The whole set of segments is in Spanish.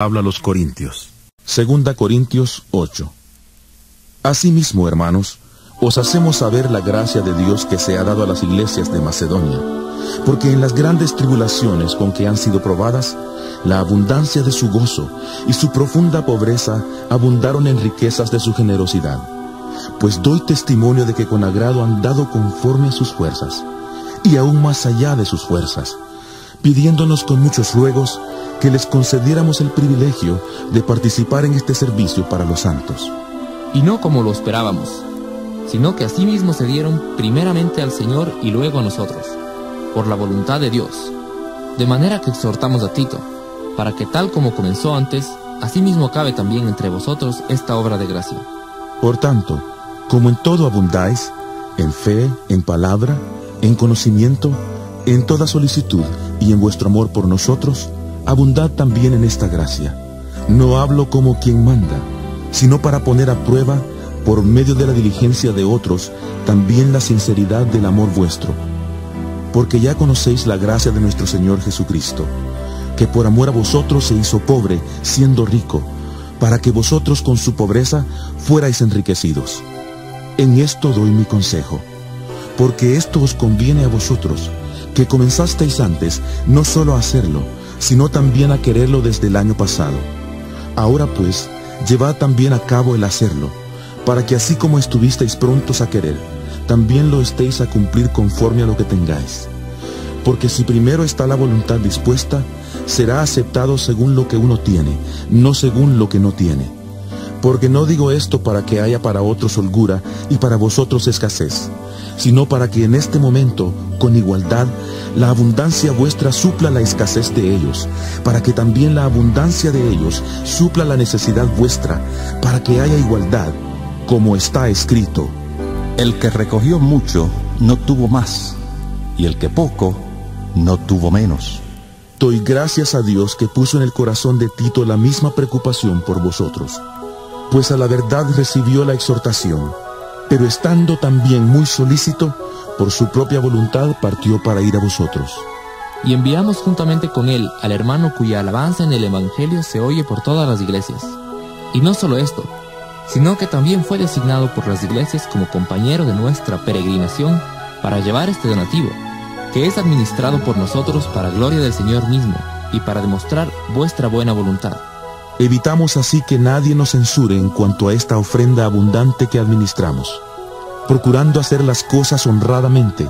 habla los Corintios. Segunda Corintios 8. Asimismo, hermanos, os hacemos saber la gracia de Dios que se ha dado a las iglesias de Macedonia, porque en las grandes tribulaciones con que han sido probadas, la abundancia de su gozo y su profunda pobreza abundaron en riquezas de su generosidad. Pues doy testimonio de que con agrado han dado conforme a sus fuerzas, y aún más allá de sus fuerzas pidiéndonos con muchos ruegos que les concediéramos el privilegio de participar en este servicio para los santos. Y no como lo esperábamos, sino que asimismo se dieron primeramente al Señor y luego a nosotros, por la voluntad de Dios. De manera que exhortamos a Tito, para que tal como comenzó antes, asimismo acabe también entre vosotros esta obra de gracia. Por tanto, como en todo abundáis, en fe, en palabra, en conocimiento, en toda solicitud, y en vuestro amor por nosotros, abundad también en esta gracia. No hablo como quien manda, sino para poner a prueba, por medio de la diligencia de otros, también la sinceridad del amor vuestro. Porque ya conocéis la gracia de nuestro Señor Jesucristo, que por amor a vosotros se hizo pobre, siendo rico, para que vosotros con su pobreza fuerais enriquecidos. En esto doy mi consejo, porque esto os conviene a vosotros, que comenzasteis antes no solo a hacerlo, sino también a quererlo desde el año pasado. Ahora pues, llevad también a cabo el hacerlo, para que así como estuvisteis prontos a querer, también lo estéis a cumplir conforme a lo que tengáis. Porque si primero está la voluntad dispuesta, será aceptado según lo que uno tiene, no según lo que no tiene. Porque no digo esto para que haya para otros holgura y para vosotros escasez sino para que en este momento, con igualdad, la abundancia vuestra supla la escasez de ellos, para que también la abundancia de ellos supla la necesidad vuestra, para que haya igualdad, como está escrito. El que recogió mucho no tuvo más, y el que poco no tuvo menos. Doy gracias a Dios que puso en el corazón de Tito la misma preocupación por vosotros, pues a la verdad recibió la exhortación pero estando también muy solícito, por su propia voluntad partió para ir a vosotros. Y enviamos juntamente con él al hermano cuya alabanza en el Evangelio se oye por todas las iglesias. Y no solo esto, sino que también fue designado por las iglesias como compañero de nuestra peregrinación para llevar este donativo, que es administrado por nosotros para gloria del Señor mismo y para demostrar vuestra buena voluntad. Evitamos así que nadie nos censure en cuanto a esta ofrenda abundante que administramos, procurando hacer las cosas honradamente,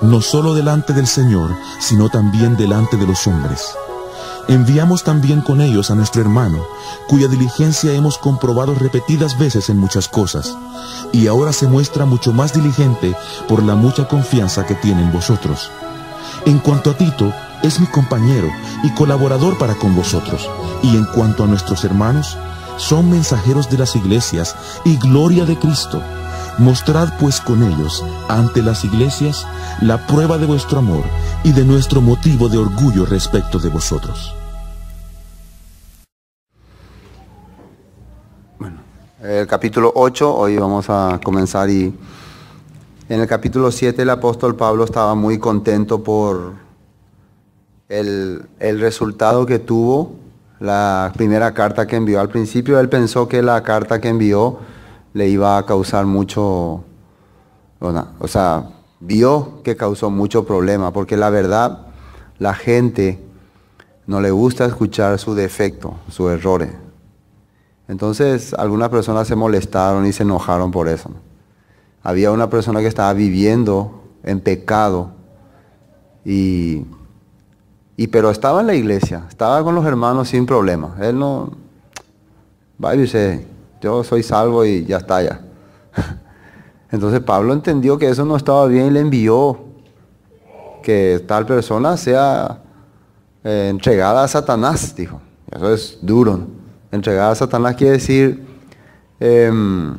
no solo delante del Señor, sino también delante de los hombres. Enviamos también con ellos a nuestro hermano, cuya diligencia hemos comprobado repetidas veces en muchas cosas, y ahora se muestra mucho más diligente por la mucha confianza que tiene en vosotros. En cuanto a Tito, es mi compañero y colaborador para con vosotros. Y en cuanto a nuestros hermanos, son mensajeros de las iglesias y gloria de Cristo. Mostrad pues con ellos ante las iglesias la prueba de vuestro amor y de nuestro motivo de orgullo respecto de vosotros. Bueno, el capítulo 8, hoy vamos a comenzar y en el capítulo 7 el apóstol Pablo estaba muy contento por el, resultado que tuvo la primera carta que envió. Al principio él pensó que la carta que envió le iba a causar mucho, o sea, vio que causó mucho problema, porque la verdad, la gente no le gusta escuchar su defecto, sus errores. Entonces, algunas personas se molestaron y se enojaron por eso. Había una persona que estaba viviendo en pecado y y pero estaba en la iglesia, estaba con los hermanos sin problema. Él no va y dice, yo soy salvo y ya está ya. Entonces Pablo entendió que eso no estaba bien y le envió que tal persona sea eh, entregada a Satanás, dijo. Eso es duro. Entregada a Satanás quiere decir, em,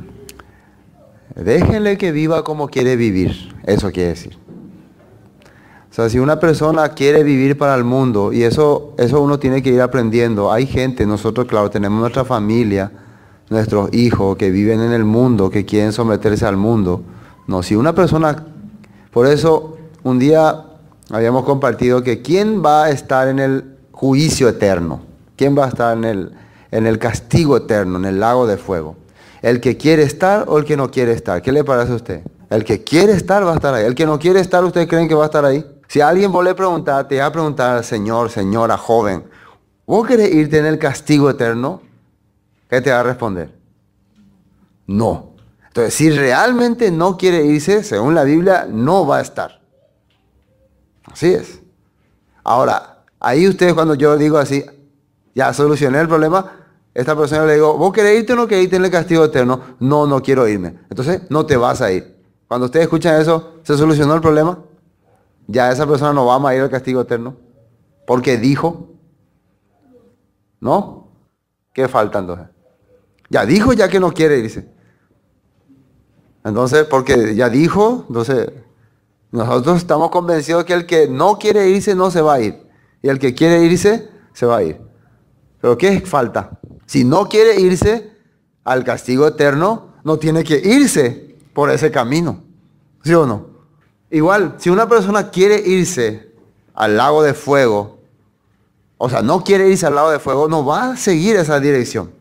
déjenle que viva como quiere vivir. Eso quiere decir. O sea, si una persona quiere vivir para el mundo, y eso, eso uno tiene que ir aprendiendo, hay gente, nosotros claro, tenemos nuestra familia, nuestros hijos que viven en el mundo, que quieren someterse al mundo. No, si una persona, por eso un día habíamos compartido que quién va a estar en el juicio eterno, quién va a estar en el, en el castigo eterno, en el lago de fuego. El que quiere estar o el que no quiere estar. ¿Qué le parece a usted? El que quiere estar va a estar ahí. El que no quiere estar, ¿ustedes creen que va a estar ahí? Si alguien vuelve le preguntar, te va a preguntar al Señor, señora, joven, ¿vos querés irte en el castigo eterno? ¿Qué te va a responder? No. Entonces, si realmente no quiere irse, según la Biblia, no va a estar. Así es. Ahora, ahí ustedes cuando yo digo así, ya solucioné el problema, esta persona le digo, ¿vos querés irte o no querés irte en el castigo eterno? No, no quiero irme. Entonces, no te vas a ir. Cuando ustedes escuchan eso, ¿se solucionó el problema? ya esa persona no va a ir al castigo eterno. Porque dijo. ¿No? ¿Qué falta entonces? Ya dijo ya que no quiere irse. Entonces, porque ya dijo, entonces nosotros estamos convencidos que el que no quiere irse no se va a ir. Y el que quiere irse, se va a ir. Pero ¿qué falta? Si no quiere irse al castigo eterno, no tiene que irse por ese camino. ¿Sí o no? Igual, si una persona quiere irse al lago de fuego, o sea, no quiere irse al lago de fuego, no va a seguir esa dirección.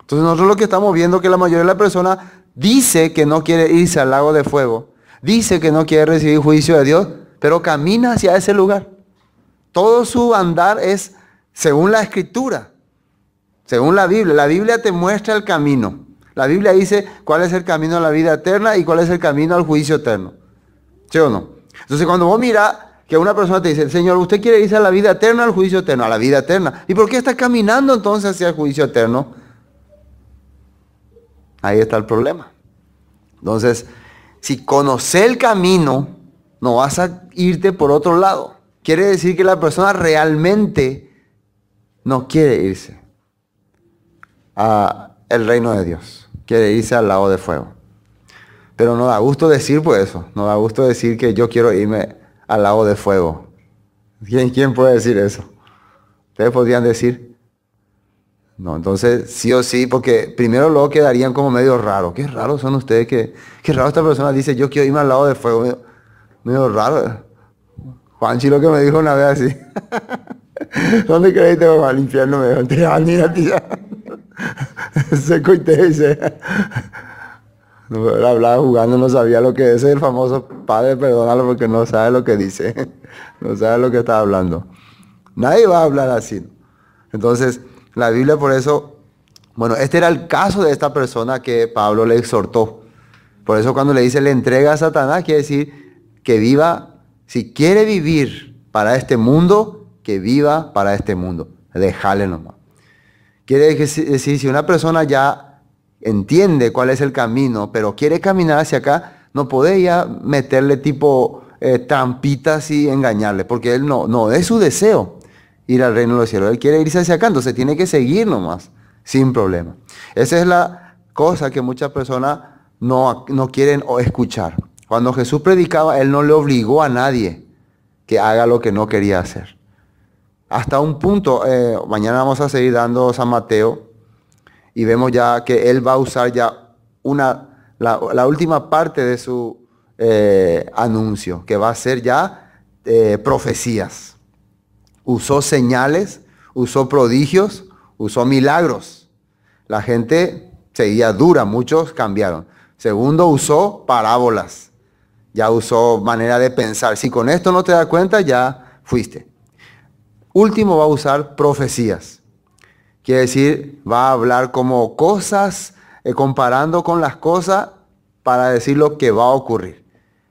Entonces nosotros lo que estamos viendo es que la mayoría de la persona dice que no quiere irse al lago de fuego, dice que no quiere recibir juicio de Dios, pero camina hacia ese lugar. Todo su andar es según la escritura, según la Biblia. La Biblia te muestra el camino. La Biblia dice cuál es el camino a la vida eterna y cuál es el camino al juicio eterno. ¿Sí o no? Entonces cuando vos mira que una persona te dice, Señor, usted quiere irse a la vida eterna, al juicio eterno, a la vida eterna. ¿Y por qué está caminando entonces hacia el juicio eterno? Ahí está el problema. Entonces, si conoce el camino, no vas a irte por otro lado. Quiere decir que la persona realmente no quiere irse al reino de Dios. Quiere irse al lado de fuego. Pero no da gusto decir por pues, eso, no da gusto decir que yo quiero irme al lado de fuego. ¿Quién, quién puede decir eso? Ustedes podrían decir, no, entonces sí o sí, porque primero luego quedarían como medio raro. Qué raro son ustedes que, qué raro esta persona dice, yo quiero irme al lado de fuego. Medio, raro. Juanchi lo que me dijo una vez así. ¿Dónde crees que te al infierno? Me dijo, a Seco y te hablaba jugando, no sabía lo que es el famoso padre, perdónalo porque no sabe lo que dice, no sabe lo que está hablando. Nadie va a hablar así. Entonces, la Biblia por eso, bueno, este era el caso de esta persona que Pablo le exhortó. Por eso cuando le dice le entrega a Satanás, quiere decir que viva, si quiere vivir para este mundo, que viva para este mundo. Déjale nomás. Quiere decir, si una persona ya entiende cuál es el camino, pero quiere caminar hacia acá, no puede meterle tipo eh, trampitas y engañarle, porque él no, no, es su deseo ir al reino de los cielos. Él quiere irse hacia acá, entonces tiene que seguir nomás, sin problema. Esa es la cosa que muchas personas no, no quieren escuchar. Cuando Jesús predicaba, él no le obligó a nadie que haga lo que no quería hacer. Hasta un punto, eh, mañana vamos a seguir dando San Mateo, y vemos ya que él va a usar ya una, la, última parte de su eh, anuncio, que va a ser ya eh, profecías. Usó señales, usó prodigios, usó milagros. La gente seguía dura, muchos cambiaron. Segundo, usó parábolas. Ya usó manera de pensar. Si con esto no te das cuenta, ya fuiste. Último, va a usar profecías. Quiere decir, va a hablar como cosas, eh, comparando con las cosas para decir lo que va a ocurrir.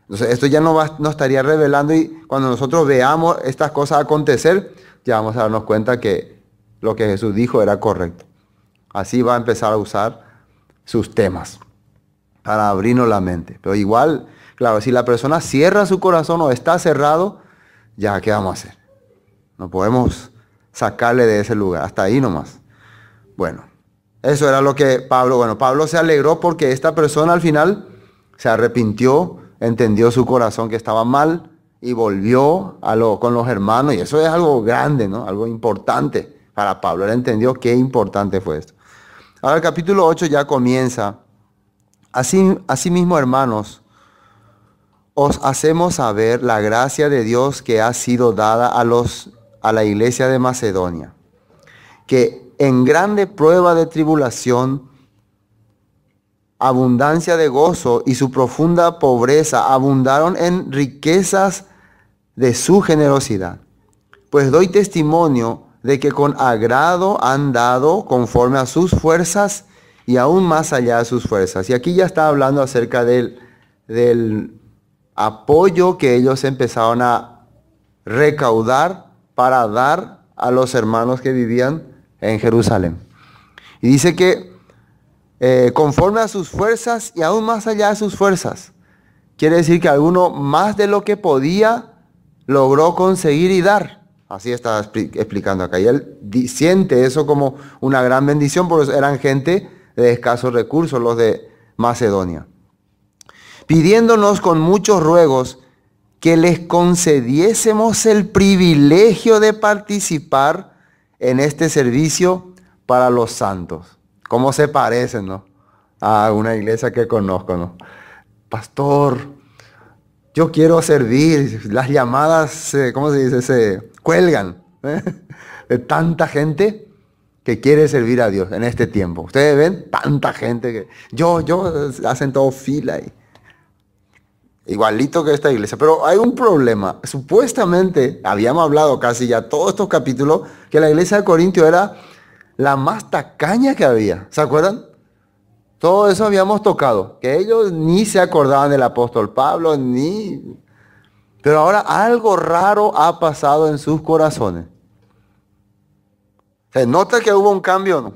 Entonces, esto ya no, va, no estaría revelando y cuando nosotros veamos estas cosas acontecer, ya vamos a darnos cuenta que lo que Jesús dijo era correcto. Así va a empezar a usar sus temas para abrirnos la mente. Pero igual, claro, si la persona cierra su corazón o está cerrado, ya, ¿qué vamos a hacer? No podemos sacarle de ese lugar, hasta ahí nomás. Bueno, eso era lo que Pablo, bueno, Pablo se alegró porque esta persona al final se arrepintió, entendió su corazón que estaba mal y volvió a lo, con los hermanos. Y eso es algo grande, ¿no? Algo importante para Pablo. Él entendió qué importante fue esto. Ahora el capítulo 8 ya comienza. Así, asimismo, hermanos, os hacemos saber la gracia de Dios que ha sido dada a, los, a la iglesia de Macedonia, que en grande prueba de tribulación, abundancia de gozo y su profunda pobreza abundaron en riquezas de su generosidad. Pues doy testimonio de que con agrado han dado conforme a sus fuerzas y aún más allá de sus fuerzas. Y aquí ya está hablando acerca del, del apoyo que ellos empezaron a recaudar para dar a los hermanos que vivían en Jerusalén. Y dice que eh, conforme a sus fuerzas y aún más allá de sus fuerzas, quiere decir que alguno más de lo que podía logró conseguir y dar. Así está explicando acá. Y él siente eso como una gran bendición, porque eran gente de escasos recursos, los de Macedonia. Pidiéndonos con muchos ruegos que les concediésemos el privilegio de participar en este servicio para los santos. ¿Cómo se parecen, no? A una iglesia que conozco, ¿no? Pastor, yo quiero servir. Las llamadas, ¿cómo se dice? Se cuelgan ¿eh? de tanta gente que quiere servir a Dios en este tiempo. Ustedes ven tanta gente que yo, yo hacen todo fila ahí igualito que esta iglesia. Pero hay un problema. Supuestamente, habíamos hablado casi ya todos estos capítulos, que la iglesia de Corintio era la más tacaña que había. ¿Se acuerdan? Todo eso habíamos tocado, que ellos ni se acordaban del apóstol Pablo, ni... Pero ahora algo raro ha pasado en sus corazones. Se nota que hubo un cambio, ¿no?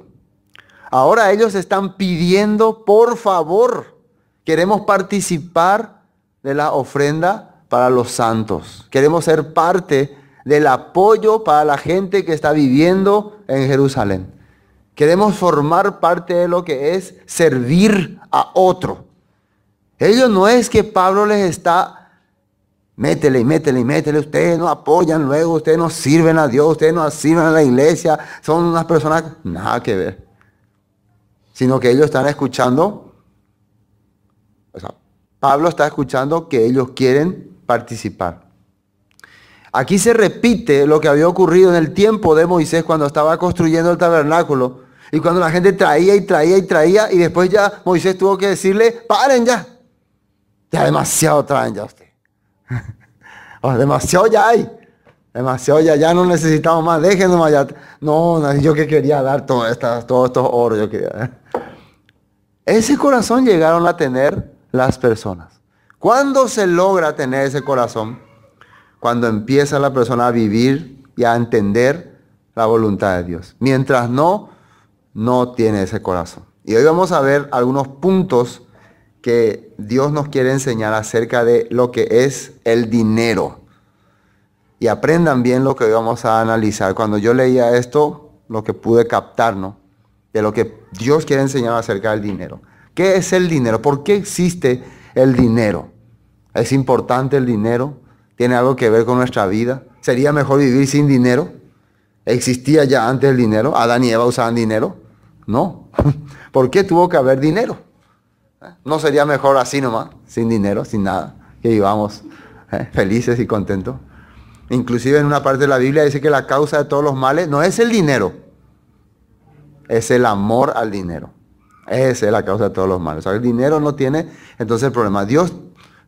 Ahora ellos están pidiendo, por favor, queremos participar de la ofrenda para los santos. Queremos ser parte del apoyo para la gente que está viviendo en Jerusalén. Queremos formar parte de lo que es servir a otro. Ellos no es que Pablo les está, métele y métele y métele, ustedes no apoyan luego, ustedes no sirven a Dios, ustedes no sirven a la iglesia, son unas personas, nada que ver. Sino que ellos están escuchando Pablo está escuchando que ellos quieren participar. Aquí se repite lo que había ocurrido en el tiempo de Moisés cuando estaba construyendo el tabernáculo y cuando la gente traía y traía y traía y después ya Moisés tuvo que decirle, paren ya. Ya demasiado traen ya usted. Oh, demasiado ya hay. Demasiado ya, ya no necesitamos más. Déjenos más ya. No, yo que quería dar todo todos estos oros. Yo quería. Ese corazón llegaron a tener las personas. ¿Cuándo se logra tener ese corazón? Cuando empieza la persona a vivir y a entender la voluntad de Dios. Mientras no, no tiene ese corazón. Y hoy vamos a ver algunos puntos que Dios nos quiere enseñar acerca de lo que es el dinero. Y aprendan bien lo que hoy vamos a analizar. Cuando yo leía esto, lo que pude captar, ¿no? De lo que Dios quiere enseñar acerca del dinero. ¿Qué es el dinero? ¿Por qué existe el dinero? ¿Es importante el dinero? ¿Tiene algo que ver con nuestra vida? ¿Sería mejor vivir sin dinero? ¿Existía ya antes el dinero? ¿Adán y Eva usaban dinero? No. ¿Por qué tuvo que haber dinero? ¿No sería mejor así nomás, sin dinero, sin nada, que vivamos eh, felices y contentos? Inclusive en una parte de la Biblia dice que la causa de todos los males no es el dinero, es el amor al dinero. Esa es la causa de todos los males. el dinero no tiene entonces el problema. Dios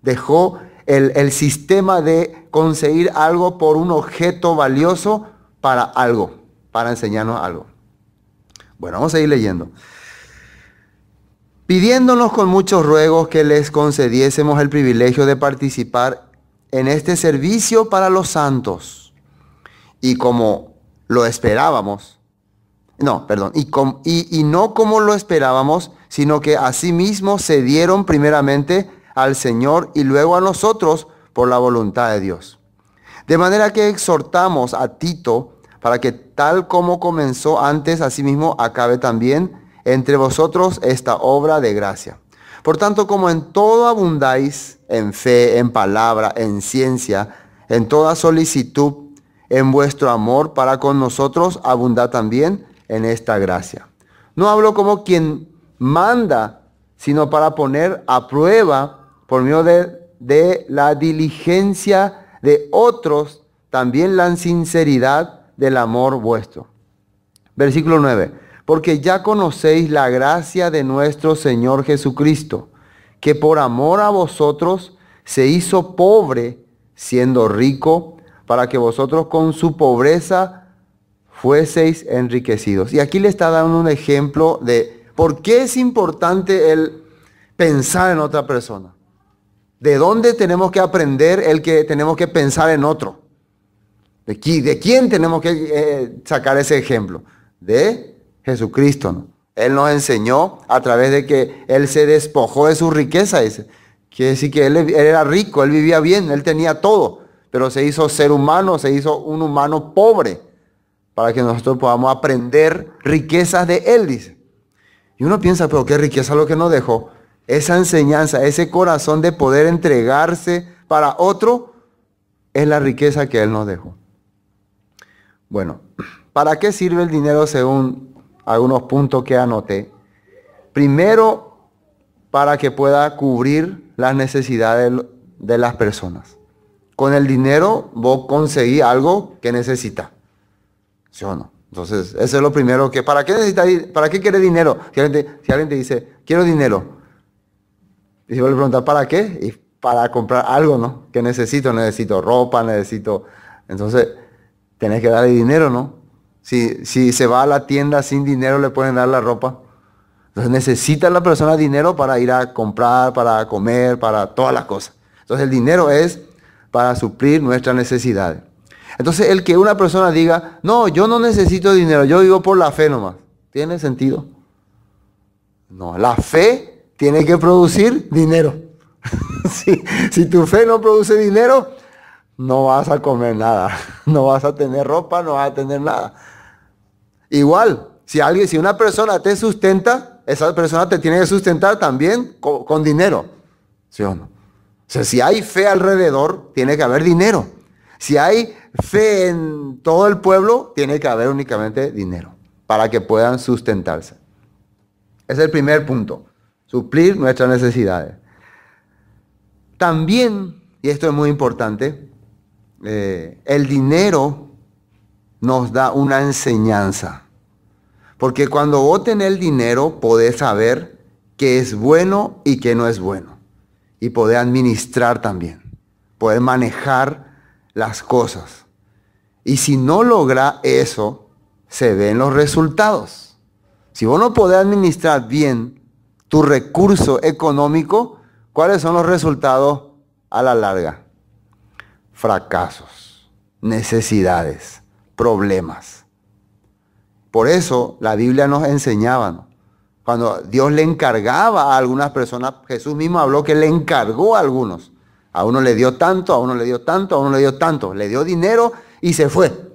dejó el, el sistema de conseguir algo por un objeto valioso para algo, para enseñarnos algo. Bueno, vamos a ir leyendo. Pidiéndonos con muchos ruegos que les concediésemos el privilegio de participar en este servicio para los santos. Y como lo esperábamos, no, perdón, y, no como lo esperábamos, sino que asimismo se dieron primeramente al Señor y luego a nosotros por la voluntad de Dios. De manera que exhortamos a Tito para que tal como comenzó antes, asimismo acabe también entre vosotros esta obra de gracia. Por tanto, como en todo abundáis, en fe, en palabra, en ciencia, en toda solicitud, en vuestro amor para con nosotros abundad también en esta gracia. No hablo como quien manda, sino para poner a prueba por medio de, de la diligencia de otros, también la sinceridad del amor vuestro. Versículo 9. Porque ya conocéis la gracia de nuestro Señor Jesucristo, que por amor a vosotros se hizo pobre siendo rico, para que vosotros con su pobreza fueseis enriquecidos. Y aquí le está dando un ejemplo de por qué es importante el pensar en otra persona. ¿De dónde tenemos que aprender el que tenemos que pensar en otro? ¿De, quién tenemos que eh, sacar ese ejemplo? De Jesucristo. Él nos enseñó a través de que Él se despojó de su riqueza, Quiere decir que él, era rico, él vivía bien, él tenía todo, pero se hizo ser humano, se hizo un humano pobre para que nosotros podamos aprender riquezas de Él, dice. Y uno piensa, pero qué riqueza lo que nos dejó. Esa enseñanza, ese corazón de poder entregarse para otro, es la riqueza que Él nos dejó. Bueno, ¿para qué sirve el dinero según algunos puntos que anoté? Primero, para que pueda cubrir las necesidades de las personas. Con el dinero vos conseguís algo que necesitas. ¿Sí o no? Entonces, eso es lo primero que, ¿para qué necesita, para qué quiere dinero? Si alguien, te, si alguien dice, quiero dinero, y se vuelve a preguntar, ¿para qué? Y para comprar algo, ¿no? Que necesito, necesito ropa, necesito... Entonces, tenés que darle dinero, ¿no? Si, si se va a la tienda sin dinero, le pueden dar la ropa. Entonces, necesita la persona dinero para ir a comprar, para comer, para todas las cosas. Entonces, el dinero es para suplir nuestras necesidades. Entonces, el que una persona diga, no, yo no necesito dinero, yo vivo por la fe nomás, ¿tiene sentido? No, la fe tiene que producir dinero. si, tu fe no produce dinero, no vas a comer nada, no vas a tener ropa, no vas a tener nada. Igual, si alguien, si una persona te sustenta, esa persona te tiene que sustentar también con, con dinero. ¿Sí o no? O sea, si hay fe alrededor, tiene que haber dinero. Si hay fe en todo el pueblo, tiene que haber únicamente dinero para que puedan sustentarse. Es el primer punto, suplir nuestras necesidades. También, y esto es muy importante, eh, el dinero nos da una enseñanza. Porque cuando vos tenés el dinero, podés saber qué es bueno y qué no es bueno. Y podés administrar también. Podés manejar las cosas. Y si no logra eso, se ven los resultados. Si vos no podés administrar bien tu recurso económico, ¿cuáles son los resultados a la larga? Fracasos, necesidades, problemas. Por eso la Biblia nos enseñaba, cuando Dios le encargaba a algunas personas, Jesús mismo habló que le encargó a algunos. A uno le dio tanto, a uno le dio tanto, a uno le dio tanto. Le dio dinero y se fue.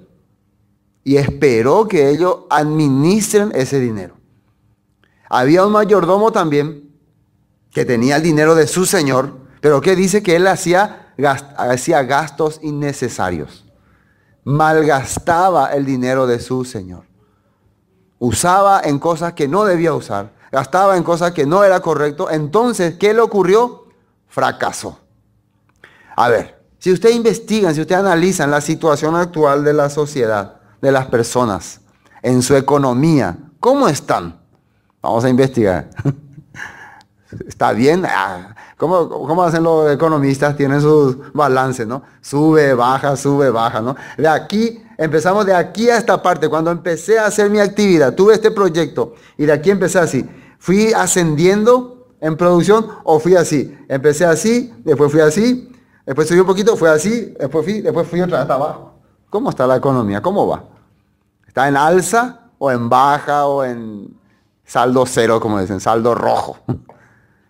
Y esperó que ellos administren ese dinero. Había un mayordomo también que tenía el dinero de su señor, pero que dice que él hacía, gastos innecesarios. Malgastaba el dinero de su señor. Usaba en cosas que no debía usar. Gastaba en cosas que no era correcto. Entonces, ¿qué le ocurrió? Fracasó. A ver, si usted investiga, si ustedes analizan la situación actual de la sociedad, de las personas, en su economía, ¿cómo están? Vamos a investigar. ¿Está bien? Ah, ¿Cómo, ¿Cómo, hacen los economistas? Tienen sus balances, ¿no? Sube, baja, sube, baja, ¿no? De aquí, empezamos de aquí a esta parte. Cuando empecé a hacer mi actividad, tuve este proyecto y de aquí empecé así. Fui ascendiendo en producción o fui así. Empecé así, después fui así, Después subí un poquito, fue así, después fui, después fui otra vez hasta abajo. ¿Cómo está la economía? ¿Cómo va? ¿Está en alza o en baja o en saldo cero, como dicen, saldo rojo?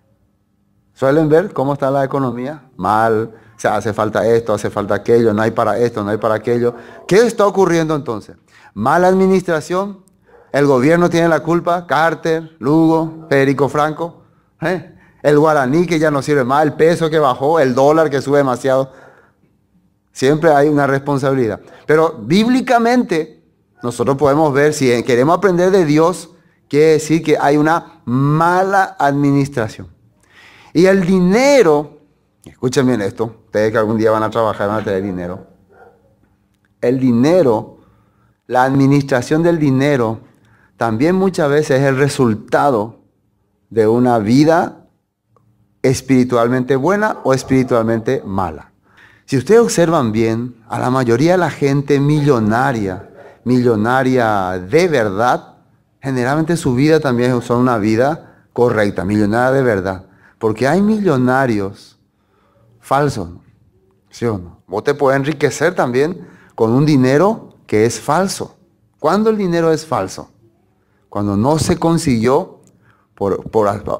Suelen ver cómo está la economía. Mal, o sea, hace falta esto, hace falta aquello, no hay para esto, no hay para aquello. ¿Qué está ocurriendo entonces? Mala administración, el gobierno tiene la culpa, Carter, Lugo, Federico Franco. ¿eh? el guaraní que ya no sirve más, el peso que bajó, el dólar que sube demasiado. Siempre hay una responsabilidad. Pero bíblicamente nosotros podemos ver, si queremos aprender de Dios, quiere decir que hay una mala administración. Y el dinero, escuchen bien esto, ustedes que algún día van a trabajar van a tener dinero. El dinero, la administración del dinero, también muchas veces es el resultado de una vida espiritualmente buena o espiritualmente mala. Si ustedes observan bien, a la mayoría de la gente millonaria, millonaria de verdad, generalmente su vida también es una vida correcta, millonaria de verdad. Porque hay millonarios falsos, ¿sí o no? Vos te puedes enriquecer también con un dinero que es falso. ¿Cuándo el dinero es falso? Cuando no se consiguió por,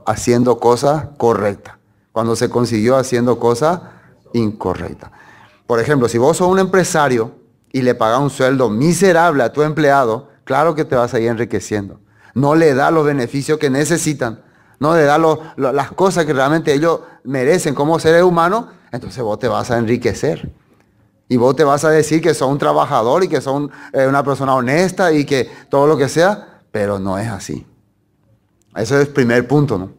haciendo cosas correctas, cuando se consiguió haciendo cosas incorrectas. Por ejemplo, si vos sos un empresario y le pagas un sueldo miserable a tu empleado, claro que te vas a ir enriqueciendo. No le da los beneficios que necesitan, no le da las cosas que realmente ellos merecen como seres humanos, entonces vos te vas a enriquecer. Y vos te vas a decir que sos un trabajador y que sos eh, una persona honesta y que todo lo que sea, pero no es así. Eso es el primer punto, ¿no?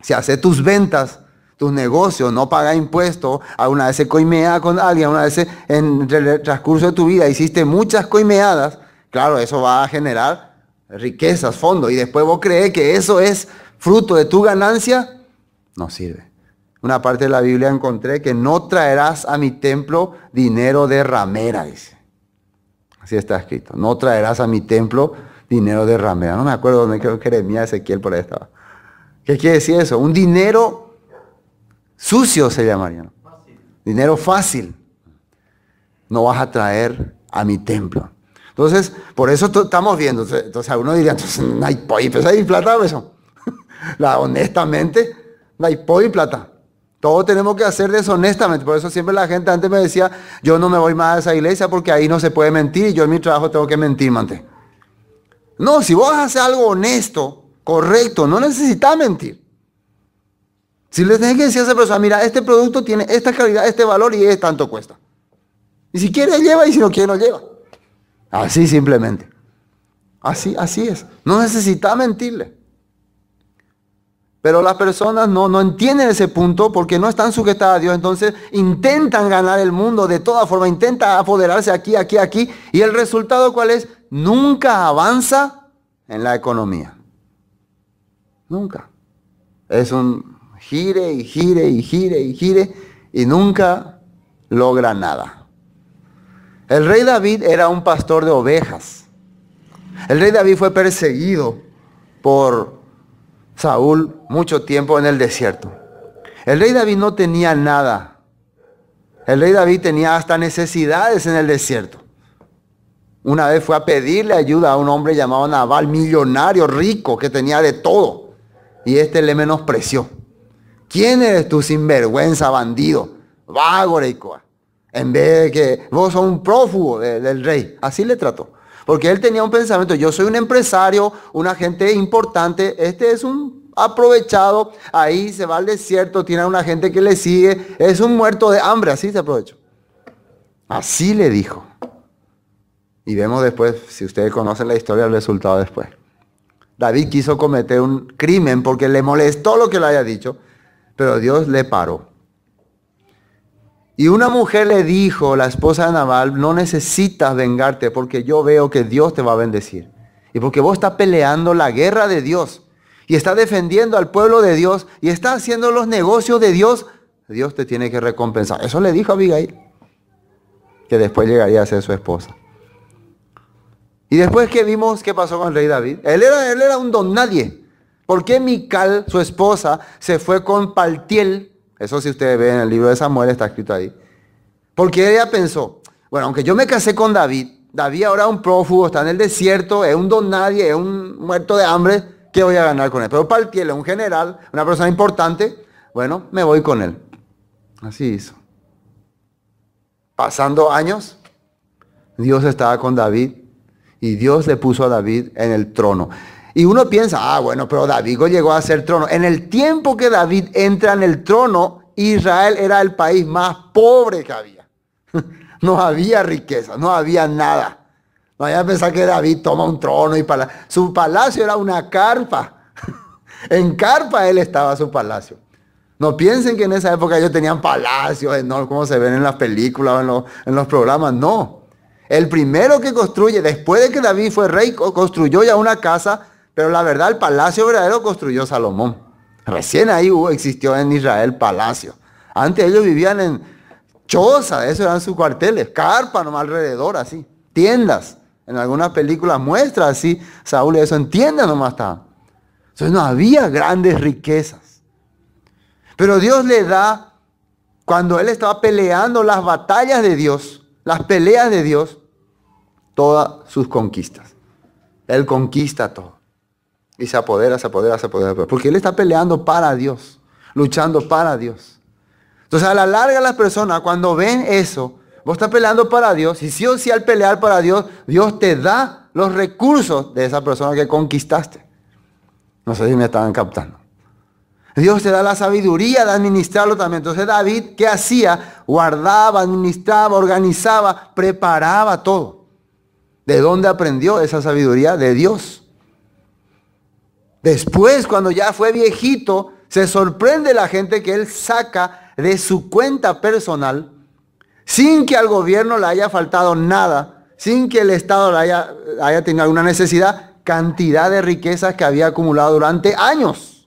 Si hace tus ventas, tus negocios, no paga impuestos, alguna vez se coimea con alguien, alguna vez en el transcurso de tu vida hiciste muchas coimeadas, claro, eso va a generar riquezas, fondos, y después vos crees que eso es fruto de tu ganancia, no sirve. Una parte de la Biblia encontré que no traerás a mi templo dinero de ramera, dice. Así está escrito, no traerás a mi templo dinero ramera. No me acuerdo, dónde creo que Jeremías, Ezequiel, por ahí estaba. ¿Qué quiere decir eso? Un dinero sucio se llamaría. Dinero fácil. No vas a traer a mi templo. Entonces, por eso estamos viendo. Entonces, algunos dirían, entonces, no hay plata, pues hay plata, eso. honestamente, no hay plata. Todo tenemos que hacer deshonestamente. Por eso siempre la gente antes me decía, yo no me voy más a esa iglesia porque ahí no se puede mentir y yo en mi trabajo tengo que mentir, mante. No, si vos haces algo honesto, correcto, no necesitas mentir. Si le tenés que decir a esa persona, mira, este producto tiene esta calidad, este valor y es este tanto cuesta. Y si quiere, lleva y si no quiere, no lleva. Así simplemente. Así, así es. No necesitas mentirle. Pero las personas no, no entienden ese punto porque no están sujetadas a Dios. Entonces intentan ganar el mundo de toda forma, intentan apoderarse aquí, aquí, aquí. ¿Y el resultado cuál es? nunca avanza en la economía. Nunca. Es un gire y gire y gire y gire y nunca logra nada. El rey David era un pastor de ovejas. El rey David fue perseguido por Saúl mucho tiempo en el desierto. El rey David no tenía nada. El rey David tenía hasta necesidades en el desierto. Una vez fue a pedirle ayuda a un hombre llamado Naval, millonario, rico, que tenía de todo. Y este le menospreció. ¿Quién eres tú sinvergüenza, bandido? Vago, En vez de que vos sos un prófugo del rey. Así le trató. Porque él tenía un pensamiento, yo soy un empresario, un agente importante, este es un aprovechado, ahí se va al desierto, tiene a una gente que le sigue, es un muerto de hambre, así se aprovechó. Así le dijo. Y vemos después, si ustedes conocen la historia, el resultado después. David quiso cometer un crimen porque le molestó lo que le haya dicho, pero Dios le paró. Y una mujer le dijo, la esposa de Nabal, no necesitas vengarte porque yo veo que Dios te va a bendecir. Y porque vos estás peleando la guerra de Dios y estás defendiendo al pueblo de Dios y estás haciendo los negocios de Dios, Dios te tiene que recompensar. Eso le dijo a Abigail, que después llegaría a ser su esposa. Y después que vimos qué pasó con el rey David, él era, él era un don nadie. ¿Por qué Mical, su esposa, se fue con Paltiel? Eso si ustedes ven en el libro de Samuel está escrito ahí. Porque ella pensó, bueno, aunque yo me casé con David, David ahora es un prófugo, está en el desierto, es un don nadie, es un muerto de hambre, ¿qué voy a ganar con él? Pero Paltiel es un general, una persona importante, bueno, me voy con él. Así hizo. Pasando años, Dios estaba con David y Dios le puso a David en el trono. Y uno piensa, ah, bueno, pero David llegó a ser trono. En el tiempo que David entra en el trono, Israel era el país más pobre que había. No había riqueza, no había nada. No a pensar que David toma un trono y palacio. Su palacio era una carpa. En carpa él estaba su palacio. No piensen que en esa época ellos tenían palacios como se ven en las películas o en los programas. No. El primero que construye, después de que David fue rey, construyó ya una casa, pero la verdad el palacio verdadero construyó Salomón. Recién ahí existió en Israel palacio. Antes ellos vivían en choza, eso eran sus cuarteles, carpa nomás alrededor, así, tiendas. En algunas películas muestra así, Saúl y eso en tiendas nomás estaban. Entonces no había grandes riquezas. Pero Dios le da, cuando él estaba peleando las batallas de Dios, las peleas de Dios, todas sus conquistas. Él conquista todo. Y se apodera, se apodera, se apodera. Porque Él está peleando para Dios, luchando para Dios. Entonces a la larga las personas cuando ven eso, vos estás peleando para Dios y sí o sí al pelear para Dios, Dios te da los recursos de esa persona que conquistaste. No sé si me estaban captando. Dios te da la sabiduría de administrarlo también. Entonces David, ¿qué hacía? Guardaba, administraba, organizaba, preparaba todo. ¿De dónde aprendió esa sabiduría? De Dios. Después, cuando ya fue viejito, se sorprende la gente que él saca de su cuenta personal, sin que al gobierno le haya faltado nada, sin que el Estado haya, haya tenido alguna necesidad, cantidad de riquezas que había acumulado durante años.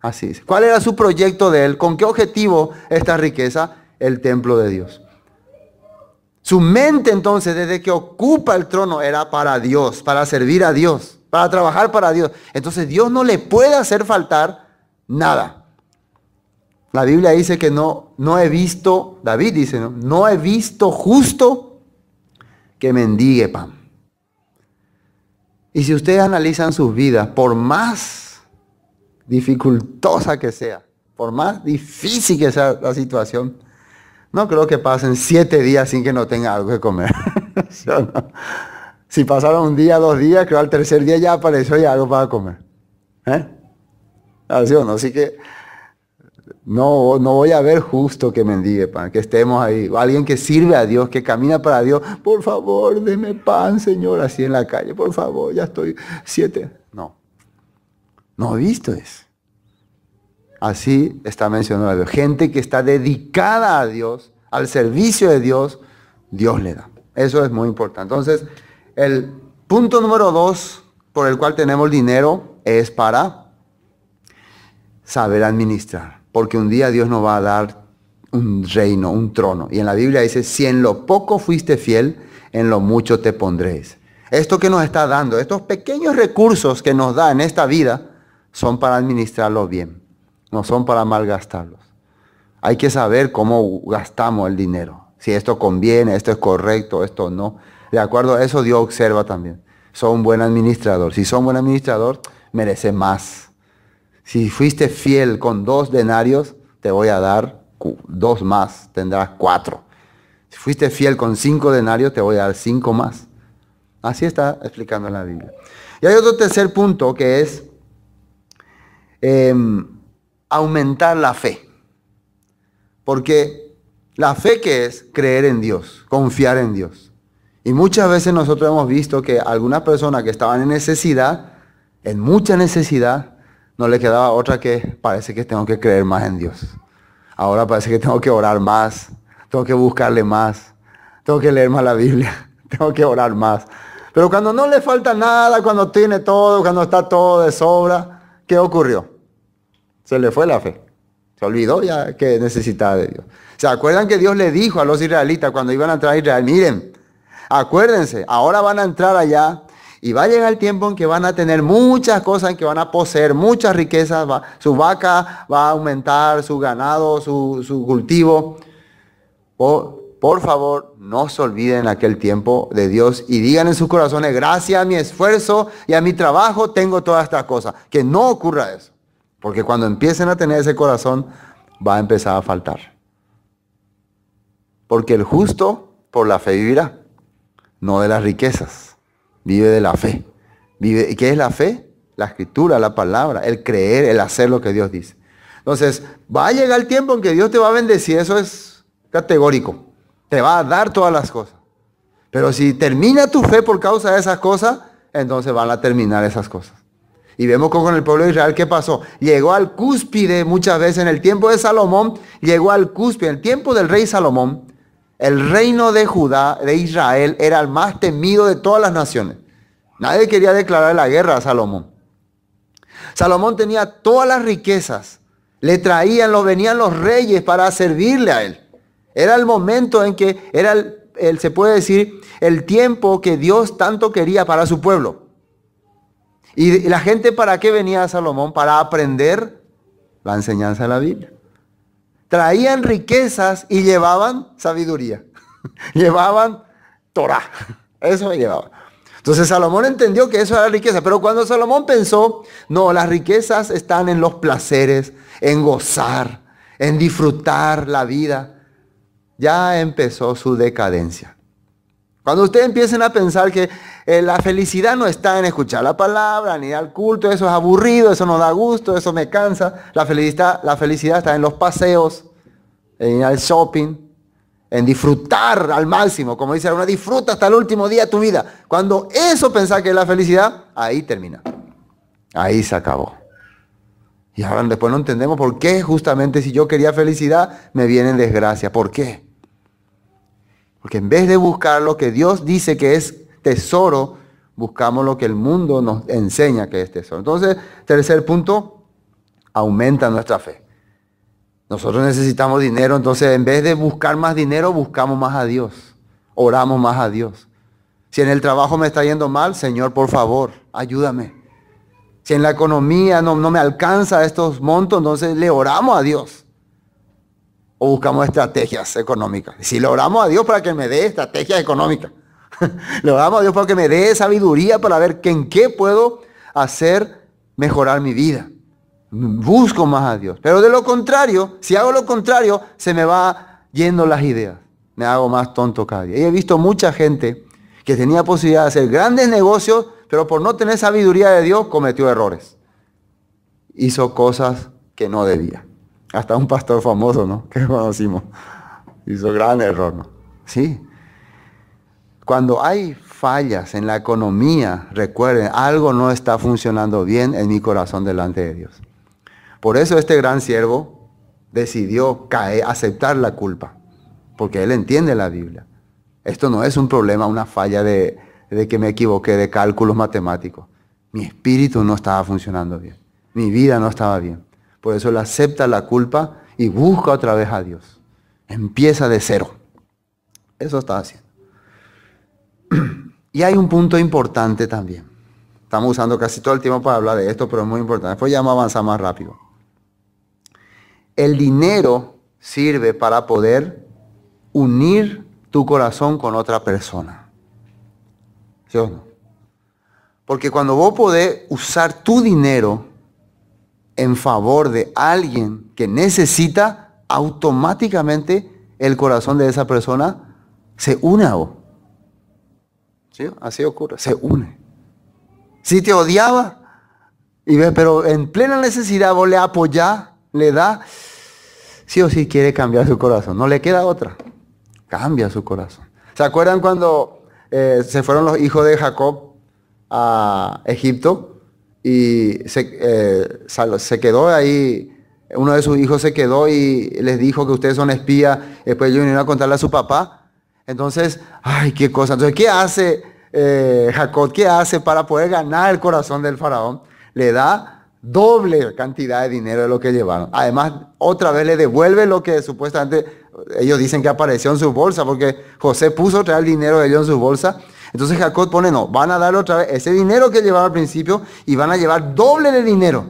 Así es. ¿Cuál era su proyecto de él? ¿Con qué objetivo esta riqueza? El templo de Dios. Su mente entonces, desde que ocupa el trono, era para Dios, para servir a Dios, para trabajar para Dios. Entonces Dios no le puede hacer faltar nada. La Biblia dice que no, no he visto, David dice, no, no he visto justo que mendigue pan. Y si ustedes analizan sus vidas, por más dificultosa que sea, por más difícil que sea la situación, no creo que pasen siete días sin que no tenga algo que comer. Si pasaron un día, dos días, creo al tercer día ya apareció algo para comer. ¿Eh? Ah, no? Así que no, no voy a ver justo que mendigue para que estemos ahí. alguien que sirve a Dios, que camina para Dios. Por favor, deme pan, Señor, así en la calle. Por favor, ya estoy siete. No. No he visto eso. Así está mencionado. Gente que está dedicada a Dios, al servicio de Dios, Dios le da. Eso es muy importante. Entonces, el punto número dos por el cual tenemos dinero es para saber administrar. Porque un día Dios nos va a dar un reino, un trono. Y en la Biblia dice, si en lo poco fuiste fiel, en lo mucho te pondréis. Esto que nos está dando, estos pequeños recursos que nos da en esta vida, son para administrarlo bien, no son para malgastarlos. Hay que saber cómo gastamos el dinero, si esto conviene, esto es correcto, esto no. De acuerdo a eso Dios observa también. Son buen administrador. Si son buen administrador, merece más. Si fuiste fiel con dos denarios, te voy a dar dos más, tendrás cuatro. Si fuiste fiel con cinco denarios, te voy a dar cinco más. Así está explicando la Biblia. Y hay otro tercer punto que es Em, aumentar la fe. Porque la fe que es creer en Dios, confiar en Dios. Y muchas veces nosotros hemos visto que algunas personas que estaban en necesidad, en mucha necesidad, no le quedaba otra que parece que tengo que creer más en Dios. Ahora parece que tengo que orar más, tengo que buscarle más, tengo que leer más la Biblia, tengo que orar más. Pero cuando no le falta nada, cuando tiene todo, cuando está todo de sobra, ¿qué ocurrió? Se le fue la fe. Se olvidó ya que necesitaba de Dios. ¿Se acuerdan que Dios le dijo a los israelitas cuando iban a entrar a Israel? Miren, acuérdense, ahora van a entrar allá y va a llegar el tiempo en que van a tener muchas cosas, en que van a poseer muchas riquezas. su vaca va a aumentar, su ganado, su, cultivo. Por, por favor, no se olviden aquel tiempo de Dios y digan en sus corazones, gracias a mi esfuerzo y a mi trabajo tengo todas estas cosas. Que no ocurra eso. Porque cuando empiecen a tener ese corazón, va a empezar a faltar. Porque el justo por la fe vivirá, no de las riquezas, vive de la fe. Vive, ¿Qué es la fe? La escritura, la palabra, el creer, el hacer lo que Dios dice. Entonces, va a llegar el tiempo en que Dios te va a bendecir, eso es categórico. Te va a dar todas las cosas. Pero si termina tu fe por causa de esas cosas, entonces van a terminar esas cosas. Y vemos con el pueblo de Israel qué pasó. Llegó al cúspide muchas veces en el tiempo de Salomón, llegó al cúspide. En el tiempo del rey Salomón, el reino de Judá, de Israel, era el más temido de todas las naciones. Nadie quería declarar la guerra a Salomón. Salomón tenía todas las riquezas. Le traían, lo venían los reyes para servirle a él. Era el momento en que era el, se puede decir, el tiempo que Dios tanto quería para su pueblo. ¿Y la gente para qué venía a Salomón? Para aprender la enseñanza de la Biblia. Traían riquezas y llevaban sabiduría. llevaban Torah. Eso me llevaba. Entonces Salomón entendió que eso era riqueza, pero cuando Salomón pensó, no, las riquezas están en los placeres, en gozar, en disfrutar la vida, ya empezó su decadencia. Cuando ustedes empiecen a pensar que eh, la felicidad no está en escuchar la palabra, ni al culto, eso es aburrido, eso no da gusto, eso me cansa. La felicidad, está en los paseos, en ir al shopping, en disfrutar al máximo, como dice alguna, disfruta hasta el último día de tu vida. Cuando eso pensás que es la felicidad, ahí termina. Ahí se acabó. Y ahora después no entendemos por qué justamente si yo quería felicidad me viene desgracia. ¿Por qué? Porque en vez de buscar lo que Dios dice que es tesoro, buscamos lo que el mundo nos enseña que es tesoro. Entonces, tercer punto, aumenta nuestra fe. Nosotros necesitamos dinero, entonces en vez de buscar más dinero, buscamos más a Dios. Oramos más a Dios. Si en el trabajo me está yendo mal, Señor, por favor, ayúdame. Si en la economía no, me alcanza estos montos, entonces le oramos a Dios. O buscamos estrategias económicas. Si le oramos a Dios para que me dé estrategias económicas. Lo amo a Dios para que me dé sabiduría para ver en qué puedo hacer mejorar mi vida. Busco más a Dios. Pero de lo contrario, si hago lo contrario, se me va yendo las ideas. Me hago más tonto cada día. Y he visto mucha gente que tenía posibilidad de hacer grandes negocios, pero por no tener sabiduría de Dios cometió errores. Hizo cosas que no debía. Hasta un pastor famoso, ¿no? Que conocimos. Hizo gran error, ¿no? Sí, cuando hay fallas en la economía, recuerden, algo no está funcionando bien en mi corazón delante de Dios. Por eso este gran siervo decidió caer, aceptar la culpa, porque él entiende la Biblia. Esto no es un problema, una falla de, de que me equivoqué de cálculos matemáticos. Mi espíritu no estaba funcionando bien, mi vida no estaba bien. Por eso él acepta la culpa y busca otra vez a Dios. Empieza de cero. Eso está haciendo. Y hay un punto importante también. Estamos usando casi todo el tiempo para hablar de esto, pero es muy importante. Después ya vamos a avanzar más rápido. El dinero sirve para poder unir tu corazón con otra persona. ¿Sí o no? Porque cuando vos podés usar tu dinero en favor de alguien que necesita, automáticamente el corazón de esa persona se une a vos. Así ocurre, se une. Si te odiaba, y pero en plena necesidad vos le apoyás, le da, sí o sí quiere cambiar su corazón, no le queda otra. Cambia su corazón. ¿Se acuerdan cuando eh, se fueron los hijos de Jacob a Egipto y se, eh, se quedó ahí? Uno de sus hijos se quedó y les dijo que ustedes son espías. Después ellos vinieron a contarle a su papá entonces, ay, qué cosa. Entonces, ¿qué hace eh, Jacob? ¿Qué hace para poder ganar el corazón del faraón? Le da doble cantidad de dinero de lo que llevaron. Además, otra vez le devuelve lo que supuestamente ellos dicen que apareció en su bolsa, porque José puso otra vez el dinero de ellos en su bolsa. Entonces Jacob pone, no, van a dar otra vez ese dinero que llevaron al principio y van a llevar doble de dinero.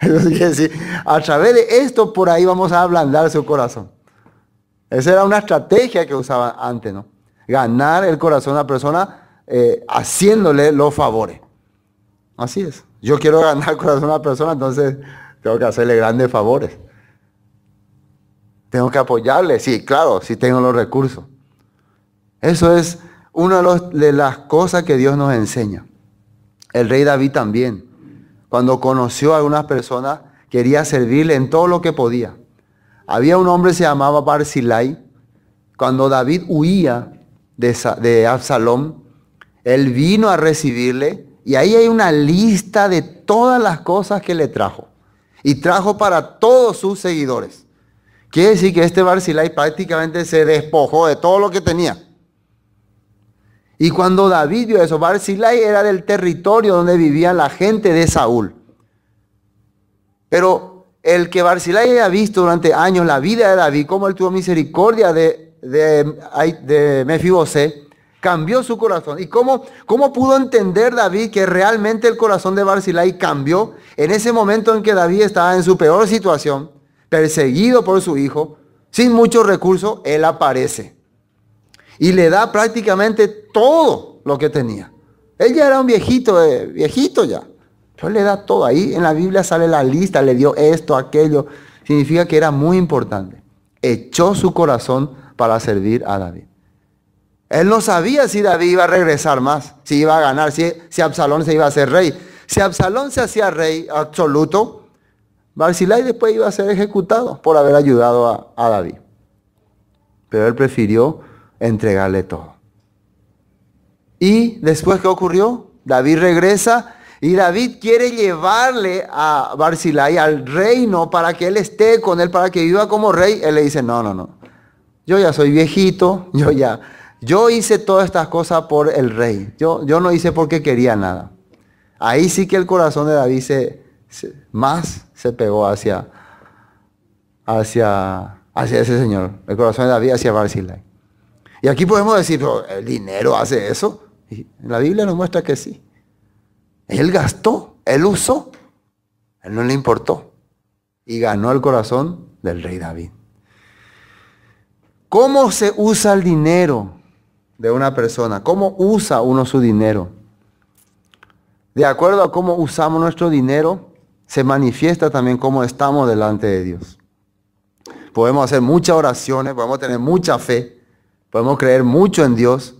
Entonces quiere decir, a través de esto por ahí vamos a ablandar su corazón. Esa era una estrategia que usaba antes, ¿no? Ganar el corazón a la persona eh, haciéndole los favores. Así es. Yo quiero ganar el corazón a la persona, entonces tengo que hacerle grandes favores. Tengo que apoyarle, sí, claro, si sí tengo los recursos. Eso es una de las cosas que Dios nos enseña. El rey David también, cuando conoció a algunas personas, quería servirle en todo lo que podía. Había un hombre que se llamaba Barzillai. Cuando David huía de, Absalom, él vino a recibirle y ahí hay una lista de todas las cosas que le trajo. Y trajo para todos sus seguidores. Quiere decir que este Barzillai prácticamente se despojó de todo lo que tenía. Y cuando David vio eso, Barzillai era del territorio donde vivía la gente de Saúl. Pero el que Barcilay haya visto durante años la vida de David, cómo él tuvo misericordia de, de, Mefibose, cambió su corazón. ¿Y cómo, cómo pudo entender David que realmente el corazón de Barcilay cambió en ese momento en que David estaba en su peor situación, perseguido por su hijo, sin muchos recursos, él aparece y le da prácticamente todo lo que tenía. Él ya era un viejito, eh, viejito ya. Dios le da todo. Ahí en la Biblia sale la lista, le dio esto, aquello. Significa que era muy importante. Echó su corazón para servir a David. Él no sabía si David iba a regresar más, si iba a ganar, si, Absalón se iba a hacer rey. Si Absalón se hacía rey absoluto, y después iba a ser ejecutado por haber ayudado a, a David. Pero él prefirió entregarle todo. Y después, ¿qué ocurrió? David regresa y David quiere llevarle a y al reino para que él esté con él, para que viva como rey. Él le dice, no, no, no. Yo ya soy viejito, yo ya. Yo hice todas estas cosas por el rey. Yo, yo no hice porque quería nada. Ahí sí que el corazón de David se, más se pegó hacia, hacia, hacia ese señor. El corazón de David hacia Barzillai. Y aquí podemos decir, oh, ¿el dinero hace eso? Y la Biblia nos muestra que sí. Él gastó, él usó, él no le importó. Y ganó el corazón del rey David. ¿Cómo se usa el dinero de una persona? ¿Cómo usa uno su dinero? De acuerdo a cómo usamos nuestro dinero, se manifiesta también cómo estamos delante de Dios. Podemos hacer muchas oraciones, podemos tener mucha fe, podemos creer mucho en Dios,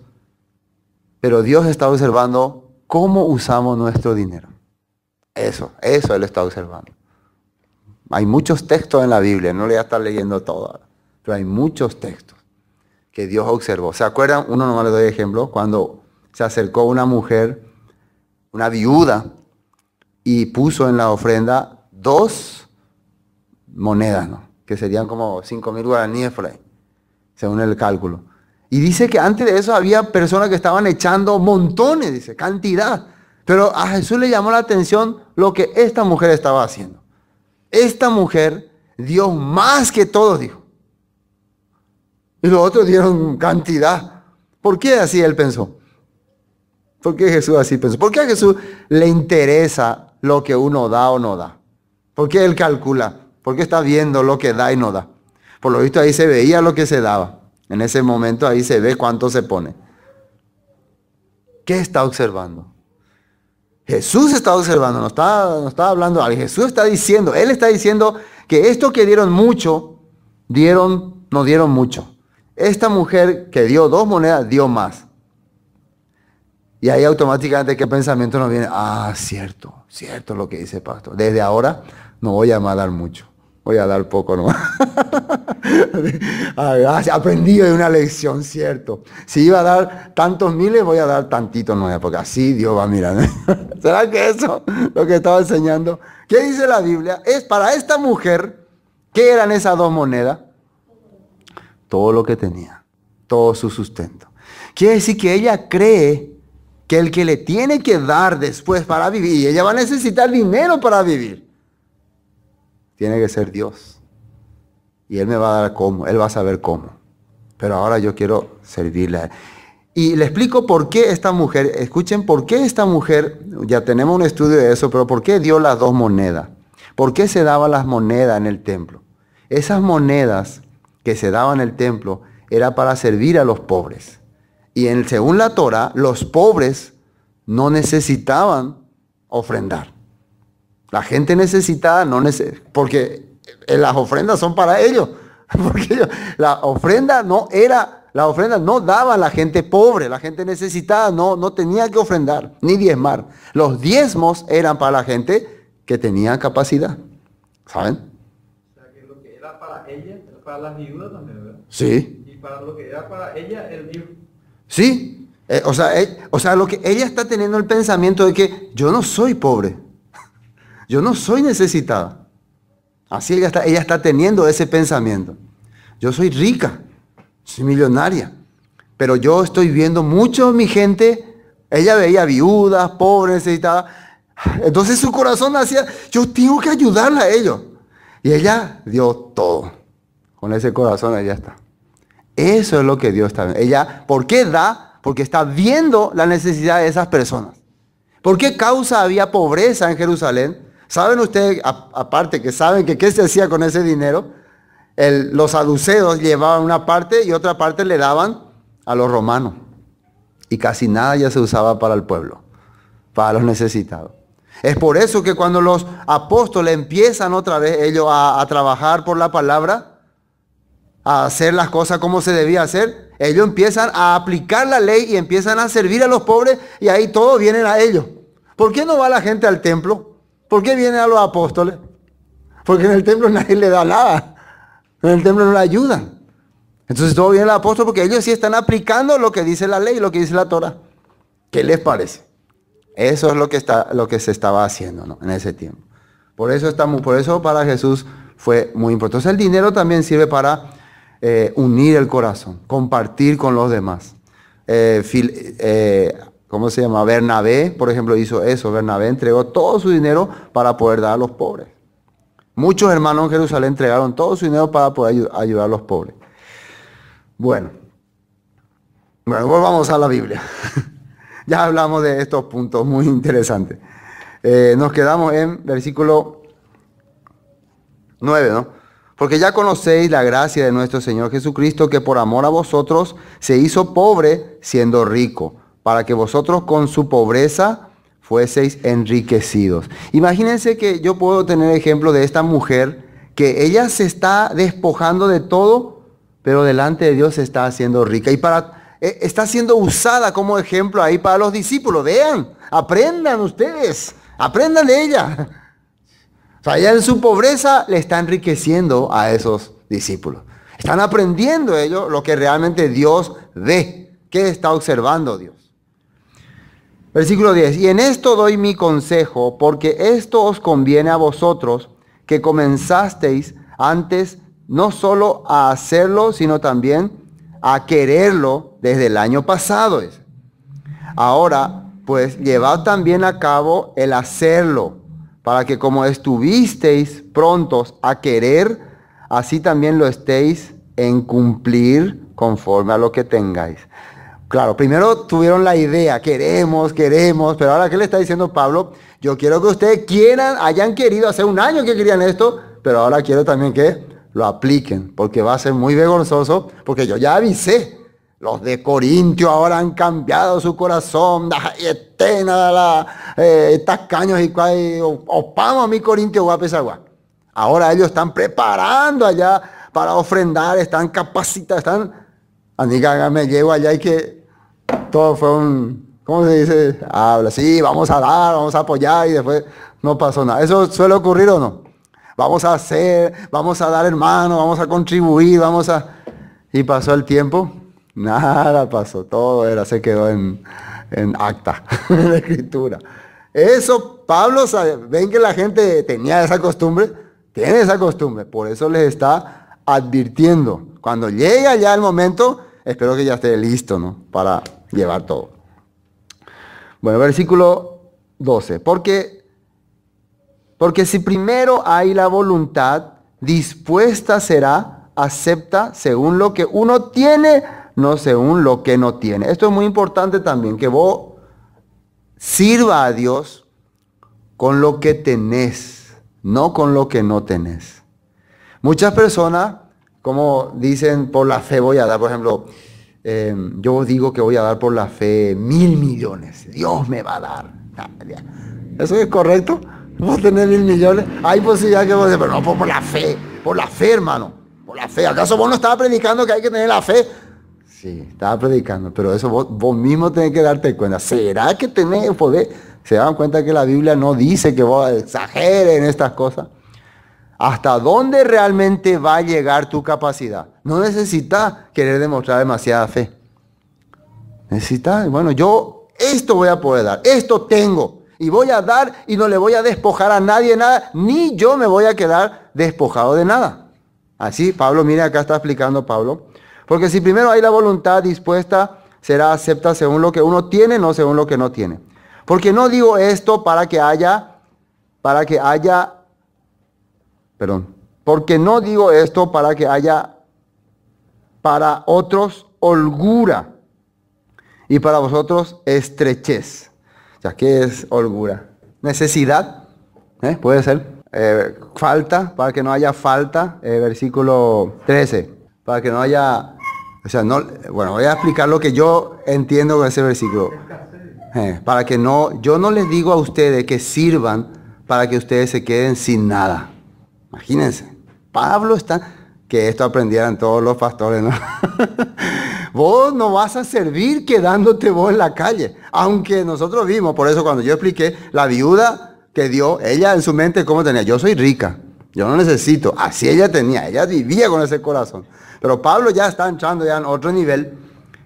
pero Dios está observando cómo usamos nuestro dinero. Eso, eso él está observando. Hay muchos textos en la Biblia, no le voy a estar leyendo todo, pero hay muchos textos que Dios observó. ¿Se acuerdan? Uno nomás le doy ejemplo, cuando se acercó una mujer, una viuda, y puso en la ofrenda dos monedas, que serían como cinco mil guaraníes según el cálculo. Y dice que antes de eso había personas que estaban echando montones, dice, cantidad. Pero a Jesús le llamó la atención lo que esta mujer estaba haciendo. Esta mujer dio más que todo, dijo. Y los otros dieron cantidad. ¿Por qué así él pensó? ¿Por qué Jesús así pensó? ¿Por qué a Jesús le interesa lo que uno da o no da? ¿Por qué él calcula? ¿Por qué está viendo lo que da y no da? Por lo visto ahí se veía lo que se daba. En ese momento ahí se ve cuánto se pone. ¿Qué está observando? Jesús está observando, no está, está hablando Jesús está diciendo, Él está diciendo que esto que dieron mucho, dieron, no dieron mucho. Esta mujer que dio dos monedas, dio más. Y ahí automáticamente qué pensamiento nos viene, ah, cierto, cierto lo que dice el pastor. Desde ahora no voy a mandar mucho. Voy a dar poco nomás. Ah, aprendí de una lección, cierto. Si iba a dar tantos miles, voy a dar tantito ¿no? porque así Dios va mirando. ¿Será que eso, lo que estaba enseñando? ¿Qué dice la Biblia? Es para esta mujer, ¿qué eran esas dos monedas? Todo lo que tenía, todo su sustento. Quiere decir que ella cree que el que le tiene que dar después para vivir, ella va a necesitar dinero para vivir tiene que ser Dios. Y Él me va a dar cómo, Él va a saber cómo. Pero ahora yo quiero servirle Y le explico por qué esta mujer, escuchen, por qué esta mujer, ya tenemos un estudio de eso, pero por qué dio las dos monedas. ¿Por qué se daban las monedas en el templo? Esas monedas que se daban en el templo era para servir a los pobres. Y en, según la Torah, los pobres no necesitaban ofrendar. La gente necesitada no necesita, porque las ofrendas son para ellos. Porque la ofrenda no era, la ofrenda no daba a la gente pobre, la gente necesitada no, no tenía que ofrendar ni diezmar. Los diezmos eran para la gente que tenía capacidad. ¿Saben? O sea, que lo que era para ella, para las viudas también, ¿verdad? Sí. Y para lo que era para ella, el Dios. Sí. Eh, o, sea, eh, o sea, lo que ella está teniendo el pensamiento de que yo no soy pobre. Yo no soy necesitada. Así ella está, ella está teniendo ese pensamiento. Yo soy rica, soy millonaria, pero yo estoy viendo mucho mi gente. Ella veía viudas, pobres, necesitadas. Entonces su corazón hacía, yo tengo que ayudarla a ellos. Y ella dio todo. Con ese corazón ella está. Eso es lo que Dios está viendo. Ella, ¿por qué da? Porque está viendo la necesidad de esas personas. ¿Por qué causa había pobreza en Jerusalén? ¿Saben ustedes, aparte, que saben que qué se hacía con ese dinero? los aduceos llevaban una parte y otra parte le daban a los romanos. Y casi nada ya se usaba para el pueblo, para los necesitados. Es por eso que cuando los apóstoles empiezan otra vez ellos a, a trabajar por la palabra, a hacer las cosas como se debía hacer, ellos empiezan a aplicar la ley y empiezan a servir a los pobres y ahí todos vienen a ellos. ¿Por qué no va la gente al templo? ¿Por qué vienen a los apóstoles? Porque en el templo nadie le da nada. En el templo no le ayudan. Entonces todo viene al apóstol porque ellos sí están aplicando lo que dice la ley, lo que dice la Torah. ¿Qué les parece? Eso es lo que, está, lo que se estaba haciendo en ese tiempo. Por eso, estamos, por eso para Jesús fue muy importante. Entonces el dinero también sirve para eh, unir el corazón, compartir con los demás, eh, eh, ¿cómo se llama? Bernabé, por ejemplo, hizo eso. Bernabé entregó todo su dinero para poder dar a los pobres. Muchos hermanos en Jerusalén entregaron todo su dinero para poder ayudar a los pobres. Bueno, bueno, volvamos pues a la Biblia. ya hablamos de estos puntos muy interesantes. Eh, nos quedamos en versículo 9, ¿no? Porque ya conocéis la gracia de nuestro Señor Jesucristo, que por amor a vosotros se hizo pobre siendo rico para que vosotros con su pobreza fueseis enriquecidos. Imagínense que yo puedo tener ejemplo de esta mujer que ella se está despojando de todo, pero delante de Dios se está haciendo rica y e, está siendo usada como ejemplo ahí para los discípulos. Vean, aprendan ustedes, aprendan de ella. O sea, ella en su pobreza le está enriqueciendo a esos discípulos. Están aprendiendo ellos lo que realmente Dios ve, que está observando Dios. Versículo 10. Y en esto doy mi consejo, porque esto os conviene a vosotros, que comenzasteis antes no solo a hacerlo, sino también a quererlo desde el año pasado. Ahora, pues llevad también a cabo el hacerlo, para que como estuvisteis prontos a querer, así también lo estéis en cumplir conforme a lo que tengáis. Claro, primero tuvieron la idea, queremos, queremos, pero ahora ¿qué le está diciendo Pablo? Yo quiero que ustedes quieran, hayan querido, hace un año que querían esto, pero ahora quiero también que lo apliquen, porque va a ser muy vergonzoso, porque yo ya avisé, los de Corintio ahora han cambiado su corazón, y a la, eh, y cual, opamos a mi Corintio agua? Ahora ellos están preparando allá para ofrendar, están capacitados, están... Amiga, me llevo allá y que todo fue un, ¿cómo se dice? Habla, sí, vamos a dar, vamos a apoyar y después no pasó nada. ¿Eso suele ocurrir o no? Vamos a hacer, vamos a dar hermano, vamos a contribuir, vamos a... Y pasó el tiempo, nada pasó, todo era, se quedó en, acta, en la escritura. Eso, Pablo, ven que la gente tenía esa costumbre, tiene esa costumbre, por eso les está advirtiendo. Cuando llega ya el momento, espero que ya esté listo, ¿no? Para llevar todo. Bueno, versículo 12. Porque, porque si primero hay la voluntad, dispuesta será, acepta según lo que uno tiene, no según lo que no tiene. Esto es muy importante también, que vos sirva a Dios con lo que tenés, no con lo que no tenés. Muchas personas como dicen por la fe voy a dar, por ejemplo, eh, yo digo que voy a dar por la fe mil millones. Dios me va a dar. ¿Eso es correcto? ¿Vos tenés mil millones? Hay posibilidad que vos decís, pero no, por, la fe, por la fe, hermano, por la fe. ¿Acaso vos no estabas predicando que hay que tener la fe? Sí, estaba predicando, pero eso vos, mismo tenés que darte cuenta. ¿Será que tenés poder? ¿Se dan cuenta que la Biblia no dice que vos exageres en estas cosas? hasta dónde realmente va a llegar tu capacidad. No necesitas querer demostrar demasiada fe. Necesita, bueno, yo esto voy a poder dar, esto tengo. Y voy a dar y no le voy a despojar a nadie nada, ni yo me voy a quedar despojado de nada. Así, Pablo, mire, acá está explicando Pablo. Porque si primero hay la voluntad dispuesta, será acepta según lo que uno tiene, no según lo que no tiene. Porque no digo esto para que haya, para que haya Perdón. Porque no digo esto para que haya para otros holgura y para vosotros estrechez. O sea, ¿qué es holgura? Necesidad, ¿eh? puede ser. Eh, falta, para que no haya falta, eh, versículo 13. Para que no haya, o sea, no, bueno, voy a explicar lo que yo entiendo con ese versículo. para que no, yo no les digo a ustedes que sirvan para que ustedes se queden sin nada. Imagínense, Pablo está, que esto aprendieran todos los pastores, ¿no? vos no vas a servir quedándote vos en la calle, aunque nosotros vimos, por eso cuando yo expliqué la viuda que dio, ella en su mente, ¿cómo tenía? Yo soy rica, yo no necesito, así ella tenía, ella vivía con ese corazón. Pero Pablo ya está entrando ya en otro nivel.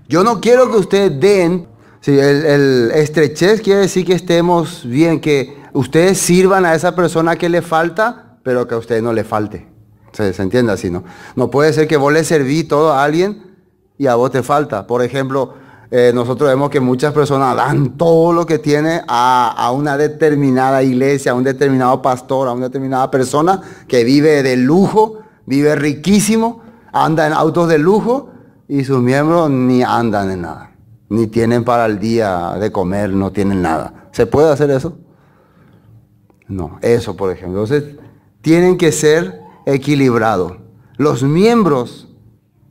Yo no quiero que ustedes den, si el, el estrechez quiere decir que estemos bien, que ustedes sirvan a esa persona que le falta, pero que a usted no le falte. Se, entienda entiende así, ¿no? No puede ser que vos le serví todo a alguien y a vos te falta. Por ejemplo, eh, nosotros vemos que muchas personas dan todo lo que tienen a, a, una determinada iglesia, a un determinado pastor, a una determinada persona que vive de lujo, vive riquísimo, anda en autos de lujo y sus miembros ni andan en nada, ni tienen para el día de comer, no tienen nada. ¿Se puede hacer eso? No, eso por ejemplo. Entonces, tienen que ser equilibrados. Los miembros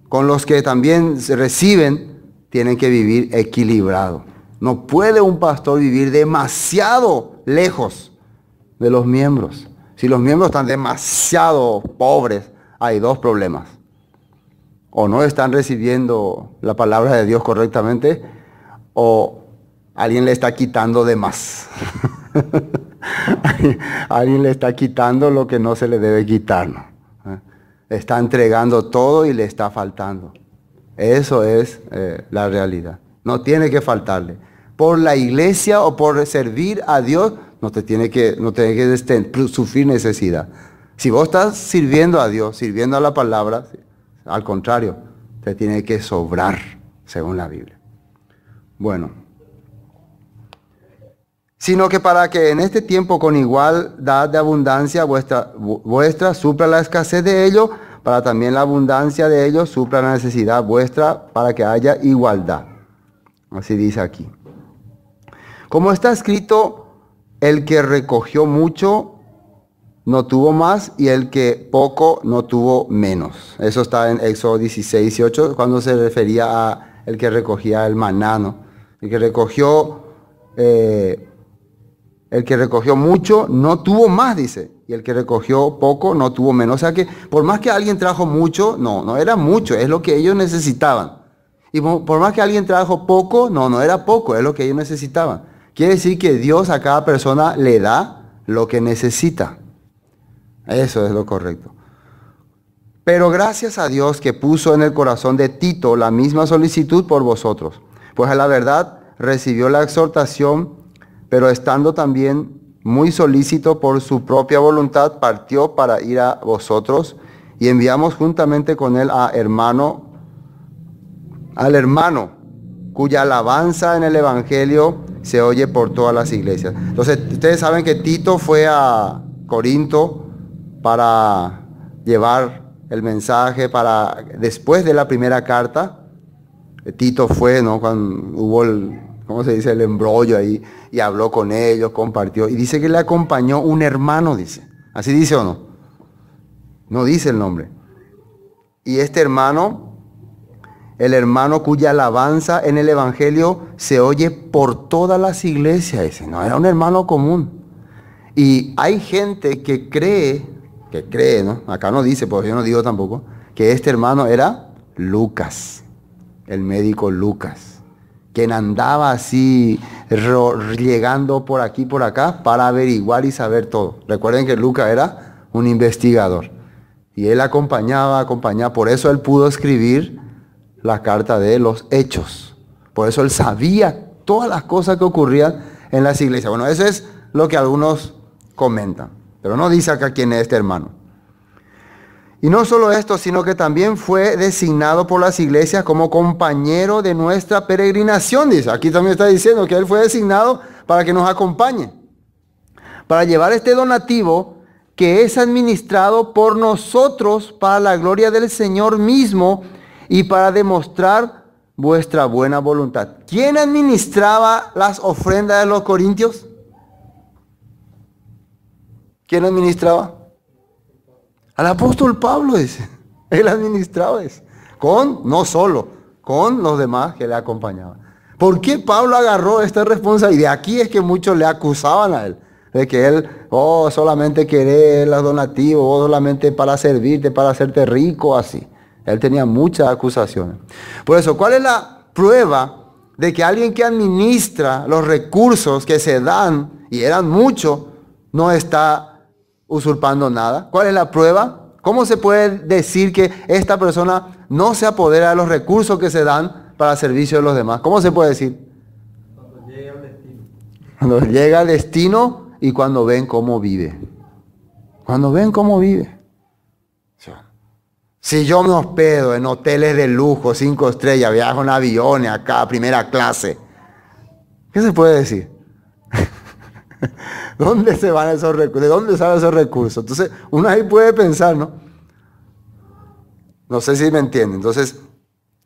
con los que también se reciben tienen que vivir equilibrado. No puede un pastor vivir demasiado lejos de los miembros. Si los miembros están demasiado pobres, hay dos problemas. O no están recibiendo la palabra de Dios correctamente, o alguien le está quitando de más. Alguien le está quitando lo que no se le debe quitar. ¿Eh? Está entregando todo y le está faltando. Eso es eh, la realidad. No tiene que faltarle. Por la iglesia o por servir a Dios, no te tiene que, no te que este, sufrir necesidad. Si vos estás sirviendo a Dios, sirviendo a la palabra, al contrario, te tiene que sobrar, según la Biblia. Bueno sino que para que en este tiempo con igualdad de abundancia vuestra, vuestra supla la escasez de ellos, para también la abundancia de ellos supla la necesidad vuestra, para que haya igualdad. Así dice aquí. Como está escrito, el que recogió mucho no tuvo más y el que poco no tuvo menos. Eso está en Éxodo 16, y 8 cuando se refería a el que recogía el manano. El que recogió eh, el que recogió mucho no tuvo más, dice. Y el que recogió poco no tuvo menos. O sea que por más que alguien trajo mucho, no, no era mucho, es lo que ellos necesitaban. Y por más que alguien trajo poco, no, no era poco, es lo que ellos necesitaban. Quiere decir que Dios a cada persona le da lo que necesita. Eso es lo correcto. Pero gracias a Dios que puso en el corazón de Tito la misma solicitud por vosotros, pues a la verdad recibió la exhortación pero estando también muy solícito por su propia voluntad, partió para ir a vosotros y enviamos juntamente con él a hermano, al hermano, cuya alabanza en el Evangelio se oye por todas las iglesias. Entonces, ustedes saben que Tito fue a Corinto para llevar el mensaje para después de la primera carta. Tito fue, ¿no? Cuando hubo el, ¿cómo se dice? El embrollo ahí, y habló con ellos, compartió. Y dice que le acompañó un hermano, dice. ¿Así dice o no? No dice el nombre. Y este hermano, el hermano cuya alabanza en el Evangelio se oye por todas las iglesias, dice, no, era un hermano común. Y hay gente que cree, que cree, ¿no? Acá no dice, porque yo no digo tampoco, que este hermano era Lucas, el médico Lucas quien andaba así llegando por aquí, por acá, para averiguar y saber todo. Recuerden que Luca era un investigador. Y él acompañaba, acompañaba. Por eso él pudo escribir la carta de los hechos. Por eso él sabía todas las cosas que ocurrían en las iglesias. Bueno, eso es lo que algunos comentan. Pero no dice acá quién es este hermano. Y no solo esto, sino que también fue designado por las iglesias como compañero de nuestra peregrinación, dice. Aquí también está diciendo que él fue designado para que nos acompañe. Para llevar este donativo que es administrado por nosotros para la gloria del Señor mismo y para demostrar vuestra buena voluntad. ¿Quién administraba las ofrendas de los corintios? ¿Quién administraba? Al apóstol Pablo, dice. Él administraba eso. Con, no solo, con los demás que le acompañaban. ¿Por qué Pablo agarró esta responsabilidad? Aquí es que muchos le acusaban a él. De que él, oh, solamente querer las donativos, o oh, solamente para servirte, para hacerte rico, así. Él tenía muchas acusaciones. Por eso, ¿cuál es la prueba de que alguien que administra los recursos que se dan, y eran muchos, no está usurpando nada. ¿Cuál es la prueba? ¿Cómo se puede decir que esta persona no se apodera de los recursos que se dan para servicio de los demás? ¿Cómo se puede decir? Cuando llega al destino. Cuando llega al destino y cuando ven cómo vive. Cuando ven cómo vive. Si yo me hospedo en hoteles de lujo, cinco estrellas, viajo en aviones acá, primera clase, ¿qué se puede decir? ¿Dónde se van esos recursos? ¿De dónde salen esos recursos? Entonces, uno ahí puede pensar, ¿no? No sé si me entienden. Entonces,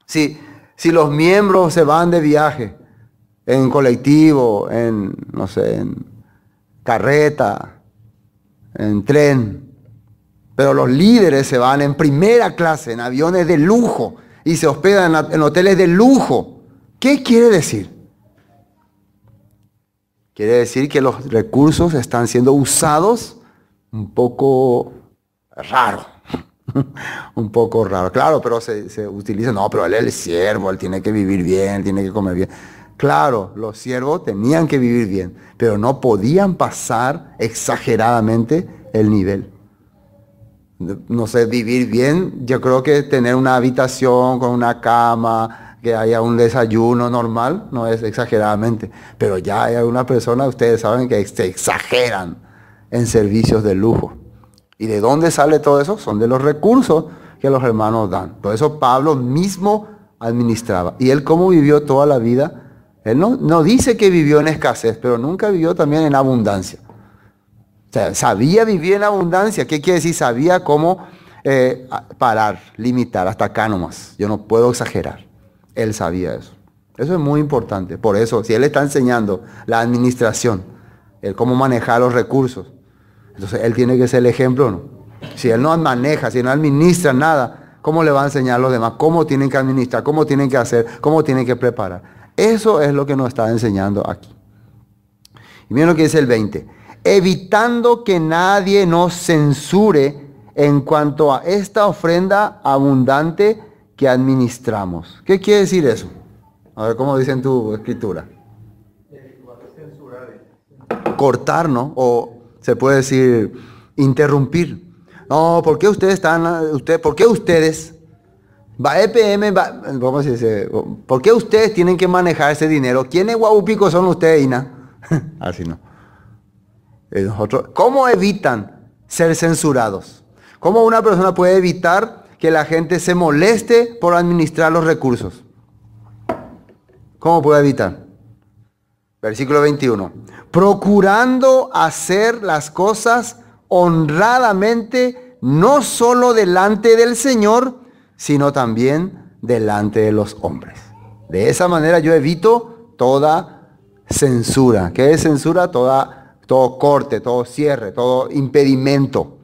si, si los miembros se van de viaje en colectivo, en, no sé, en carreta, en tren, pero los líderes se van en primera clase, en aviones de lujo, y se hospedan en hoteles de lujo, ¿qué quiere decir? Quiere decir que los recursos están siendo usados un poco raro. un poco raro. Claro, pero se, utiliza, no, pero él es el siervo, él tiene que vivir bien, tiene que comer bien. Claro, los siervos tenían que vivir bien, pero no podían pasar exageradamente el nivel. No sé, vivir bien, yo creo que tener una habitación con una cama, que haya un desayuno normal, no es exageradamente, pero ya hay algunas personas, ustedes saben que se exageran en servicios de lujo. ¿Y de dónde sale todo eso? Son de los recursos que los hermanos dan. Por eso Pablo mismo administraba. ¿Y él cómo vivió toda la vida? Él no, no dice que vivió en escasez, pero nunca vivió también en abundancia. O sea, sabía vivir en abundancia. ¿Qué quiere decir? Sabía cómo eh, parar, limitar, hasta acá nomás. Yo no puedo exagerar. Él sabía eso. Eso es muy importante. Por eso, si Él está enseñando la administración, el cómo manejar los recursos, entonces Él tiene que ser el ejemplo, ¿no? Si Él no maneja, si no administra nada, ¿cómo le va a enseñar a los demás? ¿Cómo tienen que administrar? ¿Cómo tienen que hacer? ¿Cómo tienen que preparar? Eso es lo que nos está enseñando aquí. Y miren lo que dice el 20. Evitando que nadie nos censure en cuanto a esta ofrenda abundante que administramos. ¿Qué quiere decir eso? A ver, ¿cómo dicen tu escritura? Cortar, ¿no? O se puede decir interrumpir. No, ¿por qué ustedes están, usted, por qué ustedes, va EPM, va, vamos a ¿Por qué ustedes tienen que manejar ese dinero? ¿Quiénes guaupico son ustedes, Ina? Así no. ¿Cómo evitan ser censurados? ¿Cómo una persona puede evitar que la gente se moleste por administrar los recursos. ¿Cómo puedo evitar? Versículo 21. Procurando hacer las cosas honradamente, no solo delante del Señor, sino también delante de los hombres. De esa manera yo evito toda censura. ¿Qué es censura? Toda, todo corte, todo cierre, todo impedimento.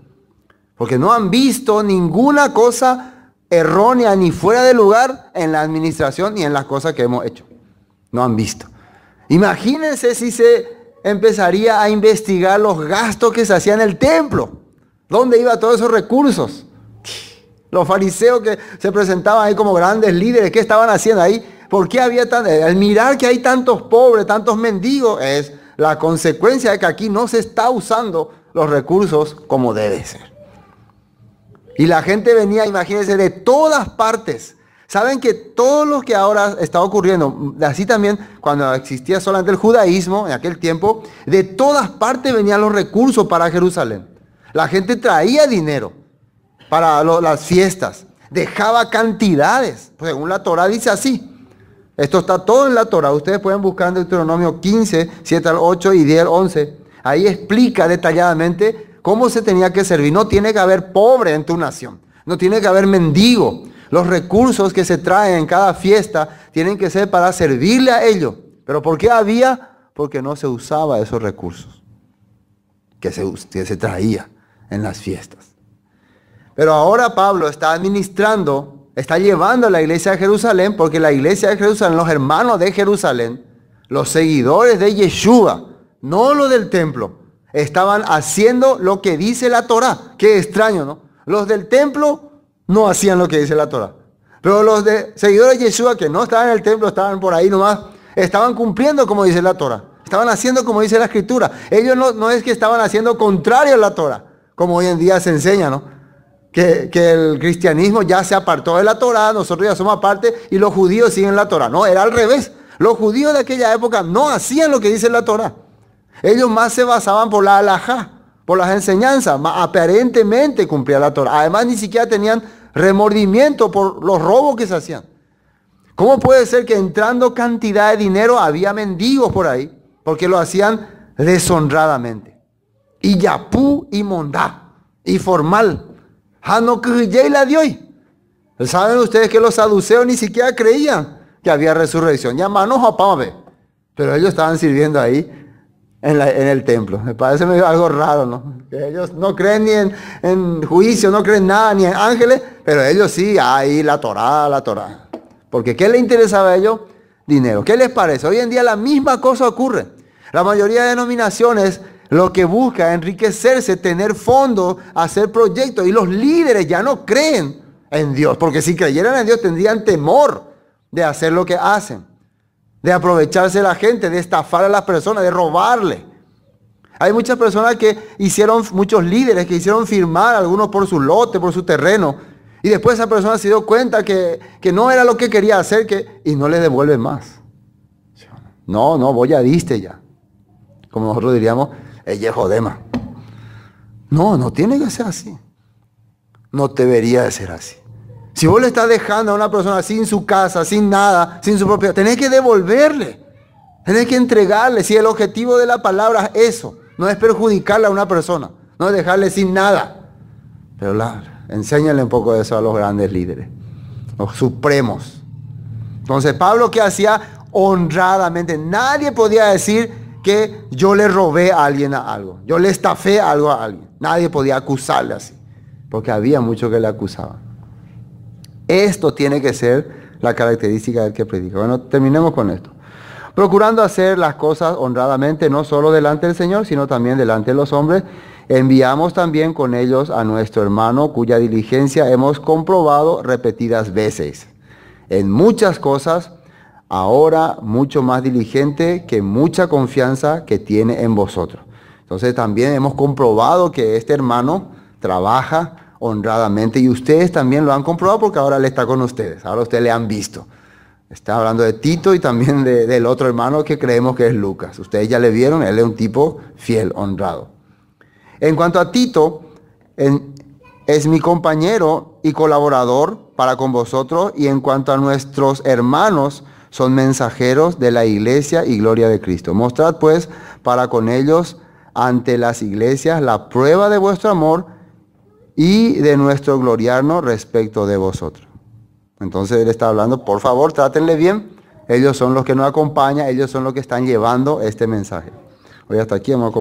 Porque no han visto ninguna cosa errónea ni fuera de lugar en la administración ni en las cosas que hemos hecho. No han visto. Imagínense si se empezaría a investigar los gastos que se hacían en el templo. ¿Dónde iban todos esos recursos? Los fariseos que se presentaban ahí como grandes líderes, ¿qué estaban haciendo ahí? ¿Por qué había tan... Al eh, mirar que hay tantos pobres, tantos mendigos, es la consecuencia de que aquí no se está usando los recursos como debe ser. Y la gente venía, imagínense, de todas partes. Saben que todo lo que ahora está ocurriendo, así también cuando existía solamente el judaísmo en aquel tiempo, de todas partes venían los recursos para Jerusalén. La gente traía dinero para las fiestas, dejaba cantidades, según la Torah dice así. Esto está todo en la Torah. Ustedes pueden buscar en Deuteronomio 15, 7 al 8 y 10 al 11. Ahí explica detalladamente cómo se tenía que servir. No tiene que haber pobre en tu nación. No tiene que haber mendigo. Los recursos que se traen en cada fiesta tienen que ser para servirle a ellos. ¿Pero por qué había? Porque no se usaba esos recursos que se, se traía en las fiestas. Pero ahora Pablo está administrando, está llevando a la iglesia de Jerusalén, porque la iglesia de Jerusalén, los hermanos de Jerusalén, los seguidores de Yeshua, no los del templo, estaban haciendo lo que dice la Torah. Qué extraño, ¿no? Los del templo no hacían lo que dice la Torah. Pero los de seguidores de Yeshua que no estaban en el templo, estaban por ahí nomás, estaban cumpliendo como dice la Torah. Estaban haciendo como dice la Escritura. Ellos no, no es que estaban haciendo contrario a la Torah, como hoy en día se enseña, ¿no? Que, que, el cristianismo ya se apartó de la Torah, nosotros ya somos aparte y los judíos siguen la Torah. No, era al revés. Los judíos de aquella época no hacían lo que dice la Torah. Ellos más se basaban por la alhaja, por las enseñanzas, más aparentemente cumplía la Torah. Además, ni siquiera tenían remordimiento por los robos que se hacían. ¿Cómo puede ser que entrando cantidad de dinero había mendigos por ahí? Porque lo hacían deshonradamente. Y yapú y mondá. Y formal. Ah, y la dio. Saben ustedes que los saduceos ni siquiera creían que había resurrección. Ya manos a Pero ellos estaban sirviendo ahí en, el templo. Me parece algo raro, ¿no? Que ellos no creen ni en, juicio, no creen nada, ni en ángeles, pero ellos sí, ahí la Torá, la Torá. Porque ¿qué les interesaba a ellos? Dinero. ¿Qué les parece? Hoy en día la misma cosa ocurre. La mayoría de denominaciones lo que busca es enriquecerse, tener fondos, hacer proyectos. Y los líderes ya no creen en Dios, porque si creyeran en Dios tendrían temor de hacer lo que hacen de aprovecharse la gente, de estafar a las personas, de robarle. Hay muchas personas que hicieron, muchos líderes que hicieron firmar, algunos por su lote, por su terreno, y después esa persona se dio cuenta que, no era lo que quería hacer que, y no les devuelve más. No, no, vos ya diste ya. Como nosotros diríamos, ella jodema. No, no tiene que ser así. No debería de ser así. Si vos le estás dejando a una persona sin su casa, sin nada, sin su propiedad, tenés que devolverle. Tenés que entregarle. Si el objetivo de la palabra es eso, no es perjudicarle a una persona, no es dejarle sin nada. Pero la, enséñale un poco de eso a los grandes líderes, los supremos. Entonces Pablo que hacía honradamente, nadie podía decir que yo le robé a alguien a algo, yo le estafé algo a alguien. Nadie podía acusarle así, porque había muchos que le acusaban. Esto tiene que ser la característica del que predica. Bueno, terminemos con esto. Procurando hacer las cosas honradamente, no solo delante del Señor, sino también delante de los hombres, enviamos también con ellos a nuestro hermano, cuya diligencia hemos comprobado repetidas veces. En muchas cosas, ahora mucho más diligente que mucha confianza que tiene en vosotros. Entonces también hemos comprobado que este hermano trabaja, honradamente. Y ustedes también lo han comprobado porque ahora le está con ustedes, ahora ustedes le han visto. Está hablando de Tito y también del otro hermano que creemos que es Lucas. Ustedes ya le vieron, él es un tipo fiel, honrado. En cuanto a Tito, es mi compañero y colaborador para con vosotros y en cuanto a nuestros hermanos, son mensajeros de la iglesia y gloria de Cristo. Mostrad pues para con ellos ante las iglesias la prueba de vuestro amor y de nuestro gloriarnos respecto de vosotros. Entonces él está hablando, por favor, trátenle bien. Ellos son los que nos acompañan, ellos son los que están llevando este mensaje. Hoy hasta aquí hemos